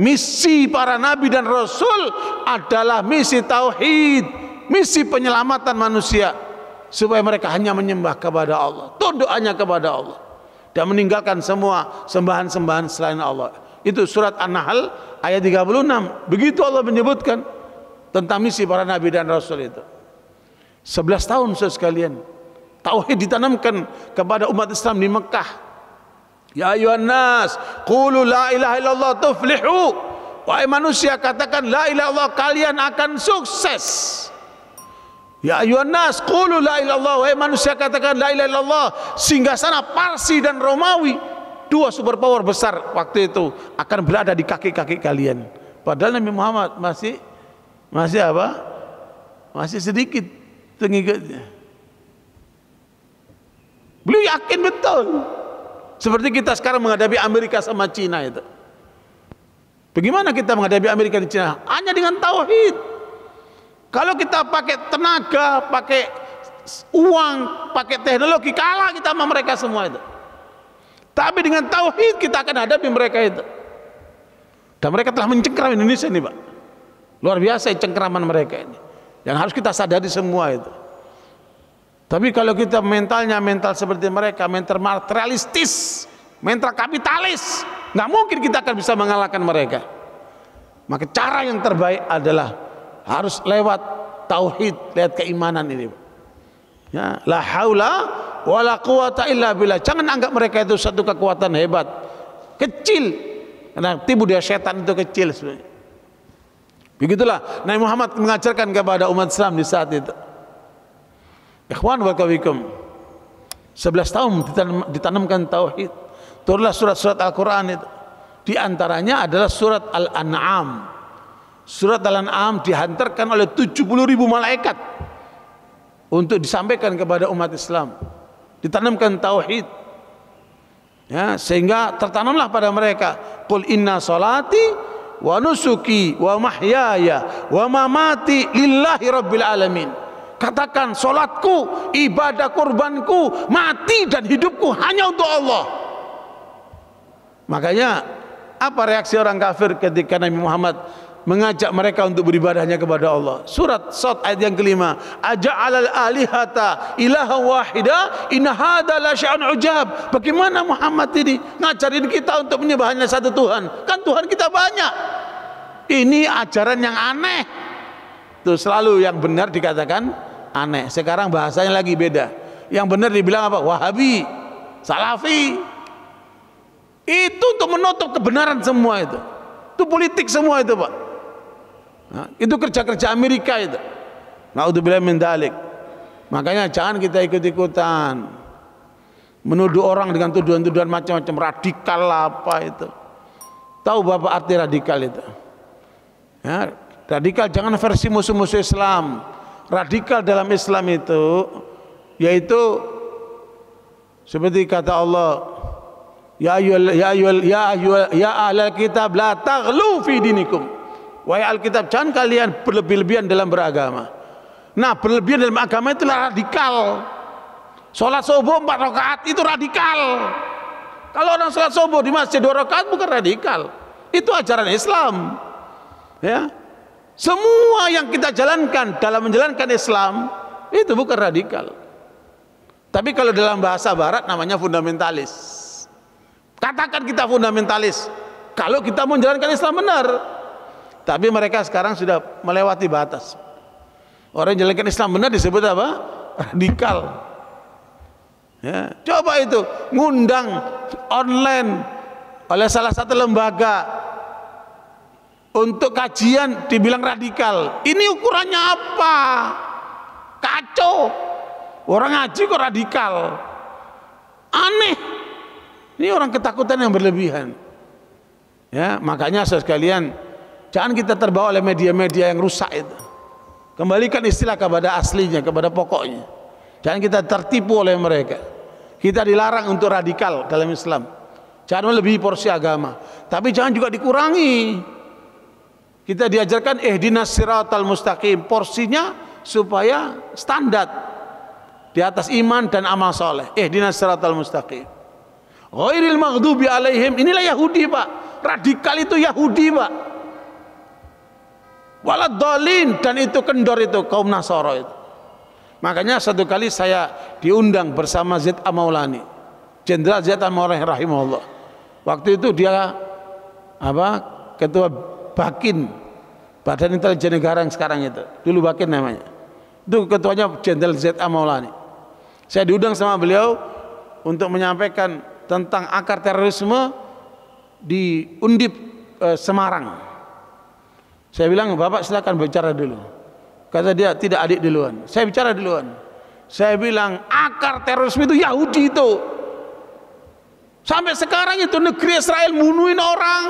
Misi para nabi dan rasul adalah misi tauhid, misi penyelamatan manusia supaya mereka hanya menyembah kepada Allah, tunduk hanya kepada Allah dan meninggalkan semua sembahan-sembahan selain Allah. Itu surat An-Nahl ayat 36. Begitu Allah menyebutkan tentang misi para nabi dan rasul itu. 11 tahun saudara sekalian. Tauhid ditanamkan kepada umat Islam di Mekah. Ya ayuhan nas, qulu la ilaha illallah tuflihu. Wahai manusia katakan la ilaha illallah kalian akan sukses. Ya ayuhan nas qulu la ilallah wahai manusia katakan la ilaha illallah sehingga sana Parsi dan Romawi dua superpower besar waktu itu akan berada di kaki-kaki kalian. Padahal Nabi Muhammad masih masih apa? Masih sedikit pengikutnya. Beliau yakin betul. Seperti kita sekarang menghadapi Amerika sama Cina itu. Bagaimana kita menghadapi Amerika dan Cina? Hanya dengan tauhid. Kalau kita pakai tenaga, pakai uang, pakai teknologi, kalah kita sama mereka semua itu. Tapi dengan tauhid kita akan hadapi mereka itu. Dan mereka telah mencengkeram Indonesia ini, Pak. Luar biasa cengkeraman mereka ini. Yang harus kita sadari semua itu. Tapi kalau kita mentalnya mental seperti mereka, mental materialistis, mental kapitalis, nggak mungkin kita akan bisa mengalahkan mereka. Maka cara yang terbaik adalah harus lewat tauhid, lewat keimanan ini. Ya, la haula wala quwata illa billah. Jangan anggap mereka itu satu kekuatan hebat. Kecil. Karena tipu dia setan itu kecil sebenarnya. Begitulah Nabi Muhammad mengajarkan kepada umat Islam di saat itu. Ikhwan wa kawikum. 11 tahun ditanam, ditanamkan tauhid. Turunlah surat-surat Al-Qur'an itu. Di antaranya adalah surat Al-An'am. Surat Al-An'am dihantarkan oleh 70 ribu malaikat untuk disampaikan kepada umat Islam. Ditanamkan tauhid. Ya, sehingga tertanamlah pada mereka qul inna salati wa nusuki wa mahyaya wa mamati lillahi rabbil alamin. Katakan solatku, ibadah kurbanku, mati dan hidupku hanya untuk Allah. Makanya apa reaksi orang kafir ketika Nabi Muhammad mengajak mereka untuk beribadahnya kepada Allah. Surat Sot ayat yang kelima. alal alihata ilaha wahida inna hada la sya'un ujab. Bagaimana Muhammad ini ngajarin kita untuk menyembah satu Tuhan? Kan Tuhan kita banyak. Ini ajaran yang aneh. Tuh selalu yang benar dikatakan aneh. Sekarang bahasanya lagi beda. Yang benar dibilang apa? Wahabi, Salafi. Itu untuk menutup kebenaran semua itu. Itu politik semua itu, Pak. Itu kerja-kerja Amerika itu. Naudzubillah min dalik. Makanya jangan kita ikut-ikutan. Menuduh orang dengan tuduhan-tuduhan macam-macam radikal apa itu. Tahu Bapak arti radikal itu? Ya, radikal jangan versi musuh-musuh Islam. Radikal dalam Islam itu yaitu seperti kata Allah ya ayyuhal ya ayyuhal ya ayyuhal ya ahlal kitab la taghlu fi dinikum Wahai Alkitab, jangan kalian berlebih-lebihan dalam beragama. Nah, berlebihan dalam agama itulah radikal. Sholat subuh empat rakaat itu radikal. Kalau orang sholat subuh di masjid dua rakaat bukan radikal. Itu ajaran Islam. Ya, semua yang kita jalankan dalam menjalankan Islam itu bukan radikal. Tapi kalau dalam bahasa Barat namanya fundamentalis. Katakan kita fundamentalis. Kalau kita menjalankan Islam benar, tapi mereka sekarang sudah melewati batas. Orang yang jelekkan Islam benar disebut apa? Radikal. Ya, coba itu ngundang online oleh salah satu lembaga untuk kajian dibilang radikal. Ini ukurannya apa? Kacau. Orang ngaji kok radikal. Aneh. Ini orang ketakutan yang berlebihan. Ya, makanya saya sekalian Jangan kita terbawa oleh media-media yang rusak itu. Kembalikan istilah kepada aslinya, kepada pokoknya. Jangan kita tertipu oleh mereka. Kita dilarang untuk radikal dalam Islam. Jangan lebih porsi agama, tapi jangan juga dikurangi. Kita diajarkan eh siratal mustaqim, porsinya supaya standar di atas iman dan amal soleh. Eh siratal mustaqim. Ghairil maghdubi alaihim. Inilah Yahudi, Pak. Radikal itu Yahudi, Pak Walad dolin dan itu kendor itu kaum Nasoro itu. Makanya satu kali saya diundang bersama Zaid Amaulani. Jenderal Zaid Amaulani rahimahullah. Waktu itu dia apa ketua Bakin Badan Intelijen Negara yang sekarang itu. Dulu Bakin namanya. Itu ketuanya Jenderal Zaid Amaulani. Saya diundang sama beliau untuk menyampaikan tentang akar terorisme di Undip eh, Semarang. Saya bilang, "Bapak silakan bicara dulu." Kata dia, "Tidak adik duluan." Saya bicara duluan. Saya bilang, "Akar terorisme itu Yahudi itu." Sampai sekarang itu negeri Israel bunuhin orang,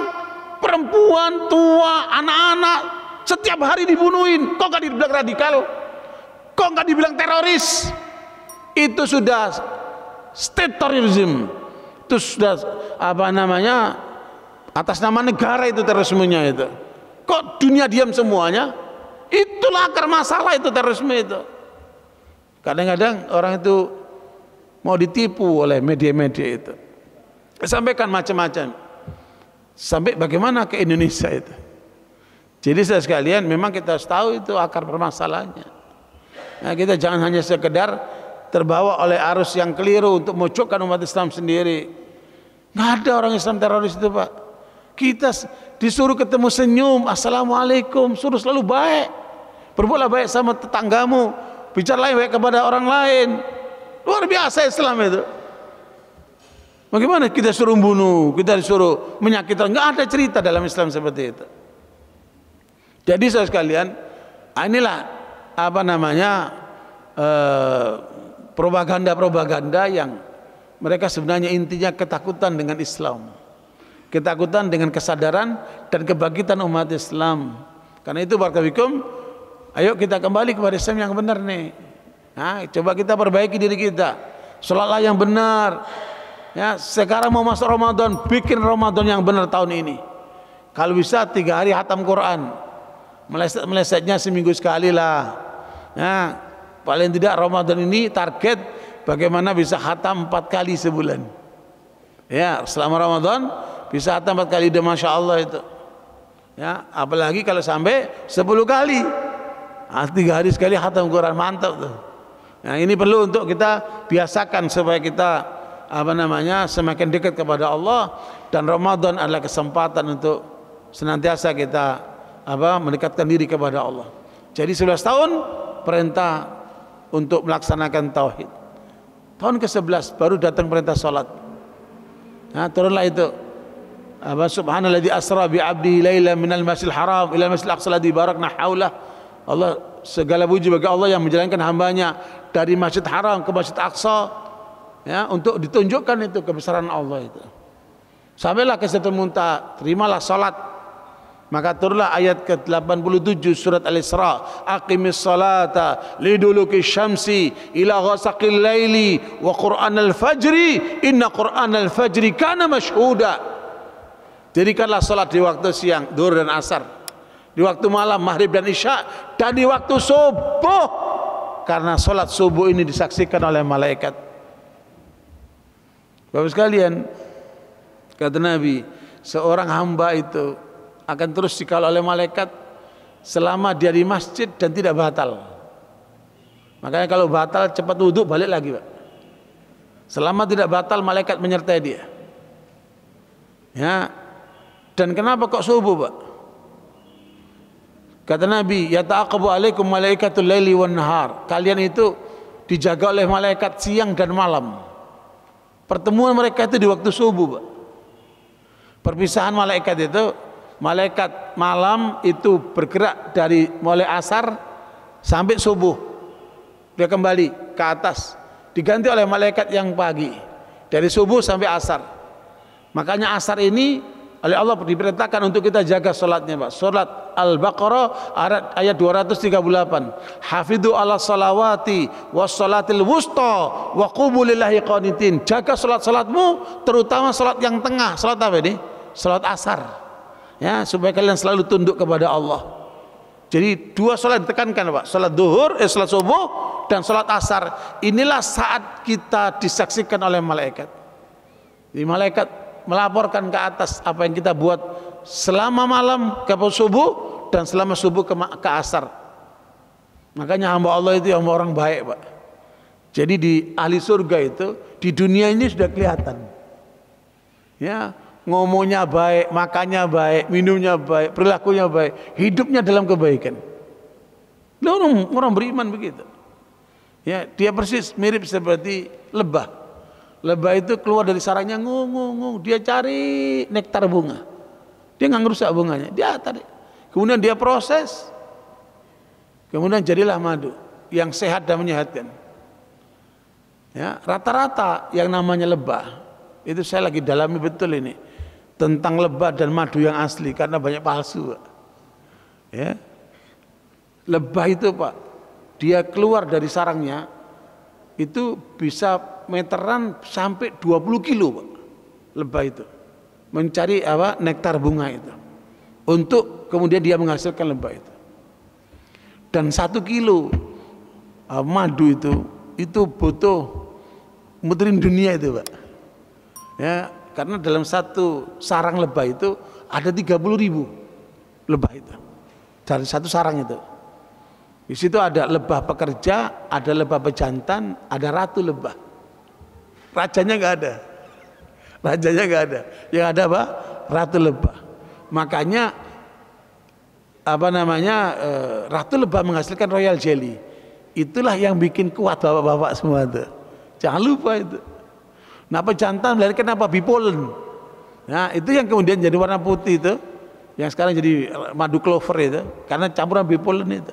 perempuan, tua, anak-anak, setiap hari dibunuhin. Kok gak dibilang radikal? Kok gak dibilang teroris? Itu sudah state terrorism. Itu sudah apa namanya? Atas nama negara itu terorismenya itu. Kok dunia diam semuanya? Itulah akar masalah itu terorisme itu. Kadang-kadang orang itu mau ditipu oleh media-media itu. Sampaikan macam-macam. Sampai bagaimana ke Indonesia itu. Jadi saya sekalian memang kita harus tahu itu akar permasalahannya. Nah, kita jangan hanya sekedar terbawa oleh arus yang keliru untuk mojokkan umat Islam sendiri. Nggak ada orang Islam teroris itu Pak. Kita disuruh ketemu senyum, assalamualaikum, suruh selalu baik. Berbuatlah baik sama tetanggamu, bicaralah baik kepada orang lain. Luar biasa Islam itu. Bagaimana kita suruh bunuh, kita disuruh menyakiti, nggak ada cerita dalam Islam seperti itu. Jadi saya sekalian, ah, inilah apa namanya eh, propaganda-propaganda eh, yang mereka sebenarnya intinya ketakutan dengan Islam ketakutan dengan kesadaran dan kebangkitan umat Islam. Karena itu barakawikum, ayo kita kembali kepada Islam yang benar nih. Nah, coba kita perbaiki diri kita. Sholatlah yang benar. Ya, sekarang mau masuk Ramadan, bikin Ramadan yang benar tahun ini. Kalau bisa tiga hari hatam Quran. Meleset melesetnya seminggu sekali lah. Ya, paling tidak Ramadan ini target bagaimana bisa hatam empat kali sebulan. Ya, selama Ramadan bisa empat kali udah masya Allah itu. Ya, apalagi kalau sampai sepuluh kali. Ah, tiga hari sekali hatam Quran mantap tuh. Nah, ini perlu untuk kita biasakan supaya kita apa namanya semakin dekat kepada Allah dan Ramadan adalah kesempatan untuk senantiasa kita apa mendekatkan diri kepada Allah. Jadi 11 tahun perintah untuk melaksanakan tauhid. Tahun ke-11 baru datang perintah salat. Nah, turunlah itu apa subhanalladzi asra bi 'abdihi laila min minal masjidil haram ila masjidil aqsa alladzi barakna haulah Allah segala puji bagi Allah yang menjalankan hambanya dari Masjid Haram ke Masjid Aqsa ya untuk ditunjukkan itu kebesaran Allah itu. Sampailah ke Sidratul Muntaha, terimalah salat. Maka turunlah ayat ke-87 surat Al-Isra, "Aqimis salata liduluki syamsi ila ghasaqil laili wa qur'anal fajri, inna Qur'an al fajri kana mashhuda." Dirikanlah sholat di waktu siang, duhur dan asar. Di waktu malam, maghrib dan isya. Dan di waktu subuh. Karena sholat subuh ini disaksikan oleh malaikat. Bapak sekalian, kata Nabi, seorang hamba itu akan terus dikawal oleh malaikat selama dia di masjid dan tidak batal. Makanya kalau batal cepat wudhu balik lagi Pak. Selama tidak batal malaikat menyertai dia. Ya, dan kenapa kok subuh, Pak? Kata Nabi, ya ta'aqabu alaikum malaikatul laili wan nahar. Kalian itu dijaga oleh malaikat siang dan malam. Pertemuan mereka itu di waktu subuh, Pak. Perpisahan malaikat itu malaikat malam itu bergerak dari mulai asar sampai subuh. Dia kembali ke atas, diganti oleh malaikat yang pagi dari subuh sampai asar. Makanya asar ini oleh Allah diperintahkan untuk kita jaga sholatnya Pak. Sholat Al-Baqarah ayat 238. Hafidhu ala salawati wa sholatil wusta wa qubulillahi qanitin. Jaga sholat-sholatmu terutama sholat yang tengah. Sholat apa ini? Sholat asar. Ya, supaya kalian selalu tunduk kepada Allah. Jadi dua sholat ditekankan Pak. Sholat duhur, eh, sholat subuh dan sholat asar. Inilah saat kita disaksikan oleh malaikat. Di malaikat melaporkan ke atas apa yang kita buat selama malam ke subuh dan selama subuh ke, ke asar. Makanya hamba Allah itu yang orang baik, Pak. Jadi di ahli surga itu di dunia ini sudah kelihatan. Ya, ngomongnya baik, makannya baik, minumnya baik, perilakunya baik, hidupnya dalam kebaikan. orang, orang beriman begitu. Ya, dia persis mirip seperti lebah. Lebah itu keluar dari sarangnya ngung ngung ngung. Dia cari nektar bunga. Dia nggak ngerusak bunganya. Dia tadi, Kemudian dia proses. Kemudian jadilah madu yang sehat dan menyehatkan. Ya, rata-rata yang namanya lebah itu saya lagi dalami betul ini tentang lebah dan madu yang asli karena banyak palsu. Ya. Lebah itu, Pak, dia keluar dari sarangnya itu bisa meteran sampai 20 kilo Pak, lebah itu mencari apa nektar bunga itu untuk kemudian dia menghasilkan lebah itu dan satu kilo uh, madu itu itu butuh muterin dunia itu Pak ya karena dalam satu sarang lebah itu ada 30 ribu lebah itu dari satu sarang itu di situ ada lebah pekerja, ada lebah pejantan, ada ratu lebah. Rajanya nggak ada. Rajanya nggak ada. Yang ada apa? Ratu lebah. Makanya apa namanya eh, ratu lebah menghasilkan royal jelly. Itulah yang bikin kuat bapak-bapak semua itu. Jangan lupa itu. Nah jantan? melahirkan apa? Bipolen. Nah itu yang kemudian jadi warna putih itu. Yang sekarang jadi madu clover itu. Karena campuran bipolen itu.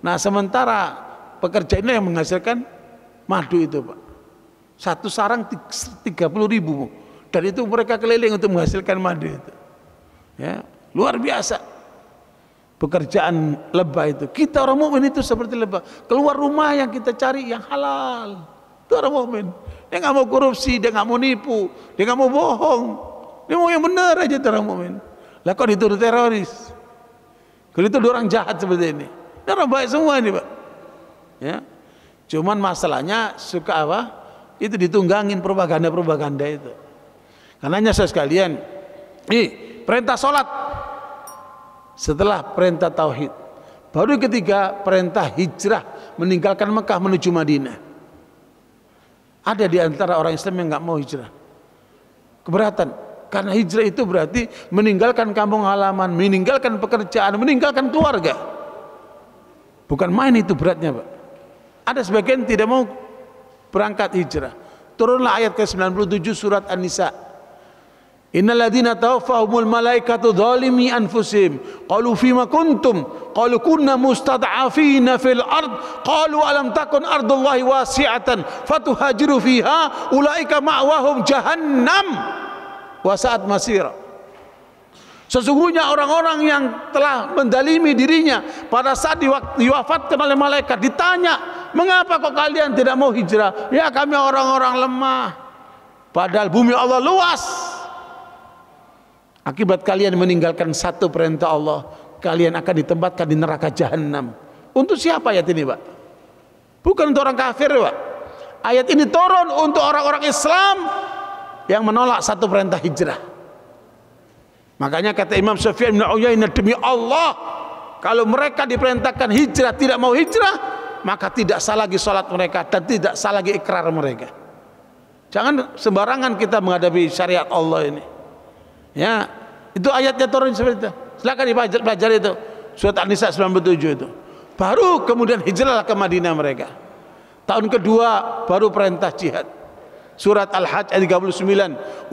Nah sementara pekerja ini yang menghasilkan madu itu Pak. Satu sarang 30 ribu. Dan itu mereka keliling untuk menghasilkan madu itu. Ya, luar biasa pekerjaan lebah itu. Kita orang mukmin itu seperti lebah. Keluar rumah yang kita cari yang halal. Itu orang mukmin. Dia nggak mau korupsi, dia nggak mau nipu, dia nggak mau bohong. Dia mau yang benar aja orang mukmin. Lah kok dituduh teroris? Kalau itu orang jahat seperti ini. Ini orang baik semua ini Pak. Ya. Cuman masalahnya suka apa? Itu ditunggangin propaganda-propaganda itu. Karena hanya saya sekalian, ini perintah sholat setelah perintah tauhid. Baru ketiga perintah hijrah meninggalkan Mekah menuju Madinah. Ada di antara orang Islam yang nggak mau hijrah. Keberatan. Karena hijrah itu berarti meninggalkan kampung halaman, meninggalkan pekerjaan, meninggalkan keluarga. Bukan main itu beratnya, Pak. Ada sebagian tidak mau berangkat hijrah. Turunlah ayat ke-97 surat An-Nisa. Innalladzina tawaffahumul malaikatu zalimi anfusim qalu fima kuntum qalu kunna mustad'afina fil ard qalu alam takun ardullahi wasi'atan fatuhajiru fiha ulaika ma'wahum jahannam wasaat sa'at masira Sesungguhnya orang-orang yang telah mendalimi dirinya pada saat diwafatkan oleh malaikat ditanya, "Mengapa kok kalian tidak mau hijrah?" "Ya, kami orang-orang lemah." Padahal bumi Allah luas. Akibat kalian meninggalkan satu perintah Allah, kalian akan ditempatkan di neraka jahanam. Untuk siapa ayat ini, Pak? Bukan untuk orang kafir, Pak. Ayat ini turun untuk orang-orang Islam yang menolak satu perintah hijrah. Makanya kata Imam Sufyan bin Uyainah demi Allah, kalau mereka diperintahkan hijrah tidak mau hijrah, maka tidak salah lagi sholat mereka dan tidak salah lagi ikrar mereka. Jangan sembarangan kita menghadapi syariat Allah ini. Ya, itu ayatnya turun seperti itu. Silakan dipelajari itu. Surat An-Nisa 97 itu. Baru kemudian hijrahlah ke Madinah mereka. Tahun kedua baru perintah jihad. Surat Al-Hajj ayat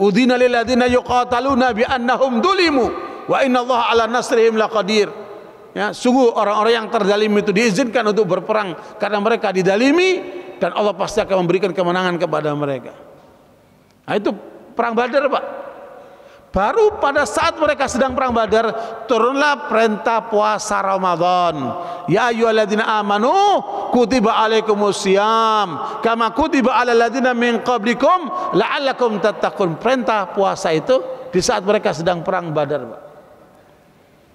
39. Udina lil ladzina yuqataluna bi annahum dulimu wa inna Allah ala nasrihim laqadir. Ya, sungguh orang-orang yang terdalimi itu diizinkan untuk berperang karena mereka didalimi dan Allah pasti akan memberikan kemenangan kepada mereka. Nah, itu perang Badar, Pak. Baru pada saat mereka sedang perang Badar, turunlah perintah puasa Ramadan. Ya ayyuhalladzina amanu kutiba alaikumusiyam kama kutiba alal ladzina min qablikum la'allakum tattaqun. Perintah puasa itu di saat mereka sedang perang Badar, Pak.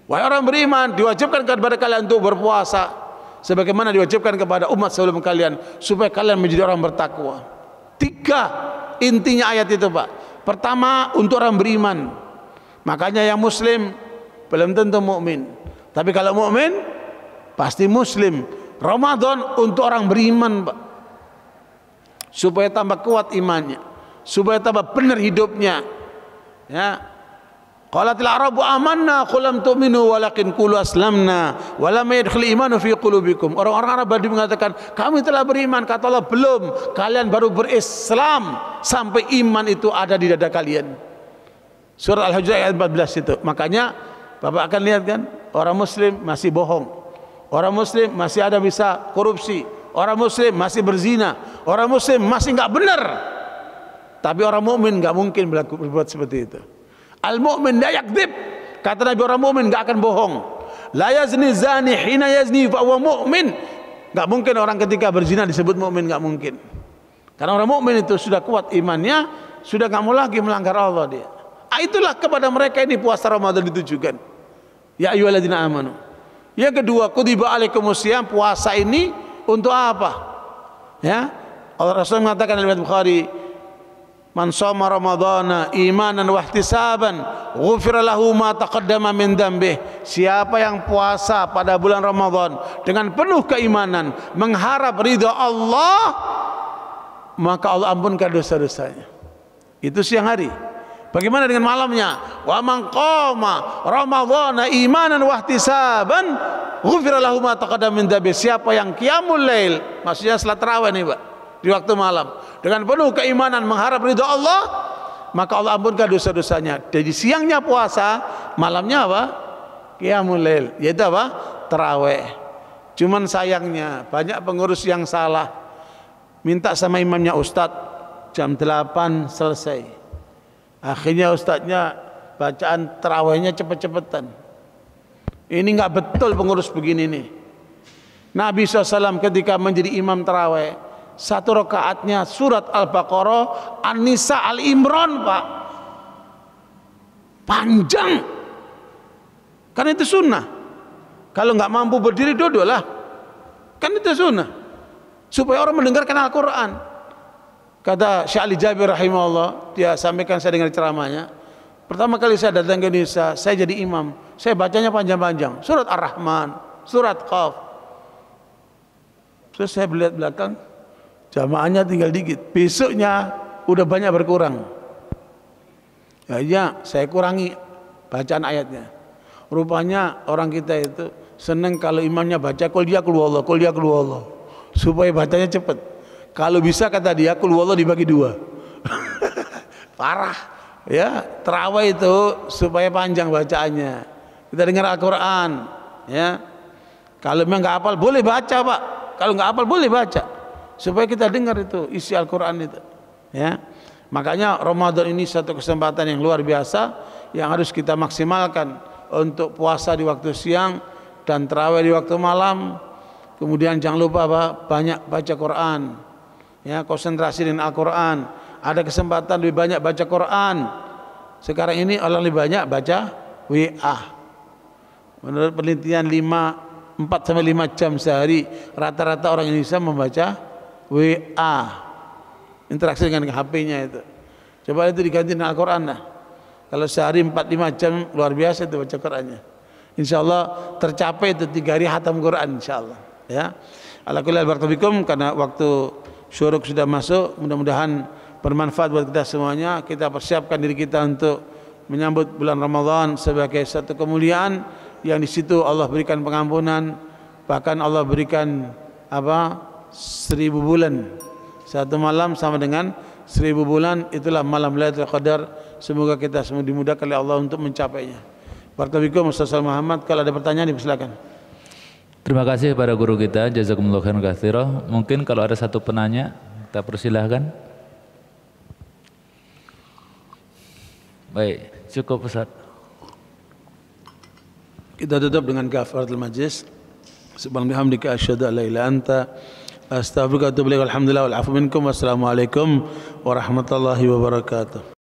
Wahai orang beriman, diwajibkan kepada kalian untuk berpuasa sebagaimana diwajibkan kepada umat sebelum kalian supaya kalian menjadi orang bertakwa. Tiga intinya ayat itu, Pak Pertama untuk orang beriman. Makanya yang muslim belum tentu mukmin. Tapi kalau mukmin pasti muslim. Ramadan untuk orang beriman, Pak. Supaya tambah kuat imannya, supaya tambah benar hidupnya. Ya, Qalatil arabu amanna qulam tu'minu walakin qulu aslamna wa lam yadkhul imanu fi qulubikum. Orang-orang Arab tadi mengatakan, kami telah beriman. Kata Allah, belum. Kalian baru berislam sampai iman itu ada di dada kalian. Surah Al-Hujurat ayat 14 itu. Makanya Bapak akan lihat kan, orang muslim masih bohong. Orang muslim masih ada bisa korupsi. Orang muslim masih berzina. Orang muslim masih nggak benar. Tapi orang mukmin nggak mungkin berbuat seperti itu. Al mu'min la yakdzib. Kata Nabi orang mu'min enggak akan bohong. La yazni zani hina yazni fa huwa mu'min. Enggak mungkin orang ketika berzina disebut mukmin enggak mungkin. Karena orang mukmin itu sudah kuat imannya, sudah enggak mau lagi melanggar Allah dia. Ah, itulah kepada mereka ini puasa Ramadan ditujukan. Ya ayyuhalladzina amanu. Yang kedua, kutiba alaikumusiyam puasa ini untuk apa? Ya. Allah Rasul mengatakan dalam Bukhari, Man shoma Ramadhana imanan wa ihtisaban ghufira lahu ma taqaddama min dambih. Siapa yang puasa pada bulan Ramadan dengan penuh keimanan, mengharap ridha Allah, maka Allah ampunkan dosa-dosanya. Itu siang hari. Bagaimana dengan malamnya? Wa man qama Ramadhana imanan wa ihtisaban ghufira lahu ma taqaddama min dambih. Siapa yang qiyamul lail, maksudnya salat tarawih nih, Pak di waktu malam dengan penuh keimanan mengharap ridho Allah maka Allah ampunkan dosa-dosanya jadi siangnya puasa malamnya apa qiyamul lail yaitu apa tarawih cuman sayangnya banyak pengurus yang salah minta sama imamnya ustadz jam 8 selesai akhirnya ustadznya bacaan tarawihnya cepet-cepetan ini enggak betul pengurus begini nih Nabi SAW ketika menjadi imam terawih satu rakaatnya surat Al-Baqarah, An-Nisa, Al-Imran, Pak. Panjang. Kan itu sunnah. Kalau nggak mampu berdiri lah Kan itu sunnah. Supaya orang mendengarkan Al-Quran. Kata Syahli Jabir rahimahullah, dia sampaikan saya dengar ceramahnya. Pertama kali saya datang ke Indonesia, saya jadi imam. Saya bacanya panjang-panjang. Surat Ar-Rahman, surat Qaf. Terus saya melihat belakang, Jamaahnya tinggal dikit. Besoknya udah banyak berkurang. Ya, ya saya kurangi bacaan ayatnya. Rupanya orang kita itu seneng kalau imamnya baca kuliah keluar Allah, kuliah keluar Allah. Supaya bacanya cepat. Kalau bisa kata dia keluar Allah dibagi dua. Parah. Ya, terawih itu supaya panjang bacaannya. Kita dengar Al-Quran. Ya, kalau memang nggak hafal boleh baca pak. Kalau nggak hafal boleh baca supaya kita dengar itu isi Al-Qur'an itu ya makanya Ramadan ini satu kesempatan yang luar biasa yang harus kita maksimalkan untuk puasa di waktu siang dan terawih di waktu malam kemudian jangan lupa apa? banyak baca Quran ya konsentrasi dengan Al-Quran ada kesempatan lebih banyak baca Quran sekarang ini orang lebih banyak baca WA menurut penelitian 5 4 sampai 5 jam sehari rata-rata orang Indonesia membaca WA interaksi dengan HP-nya itu coba itu diganti dengan Al-Quran lah kalau sehari 4-5 jam luar biasa itu baca Qurannya Insya Allah tercapai itu tiga hari hatam Quran Insya Allah ya Alhamdulillah barakabikum karena waktu syuruk sudah masuk mudah-mudahan bermanfaat buat kita semuanya kita persiapkan diri kita untuk menyambut bulan Ramadan sebagai satu kemuliaan yang di situ Allah berikan pengampunan bahkan Allah berikan apa seribu bulan satu malam sama dengan seribu bulan itulah malam Lailatul Qadar semoga kita semua dimudahkan oleh Allah untuk mencapainya Bartabikum Ustaz Muhammad kalau ada pertanyaan dipersilakan Terima kasih kepada guru kita Jazakumullah khairan katsiran mungkin kalau ada satu penanya kita persilahkan Baik cukup pesat. Kita tutup dengan kafaratul majlis Subhanallahi hamdika asyhadu an la ilaha anta أستغفرك وأتوب إليك الحمد لله والعفو منكم والسلام عليكم ورحمة الله وبركاته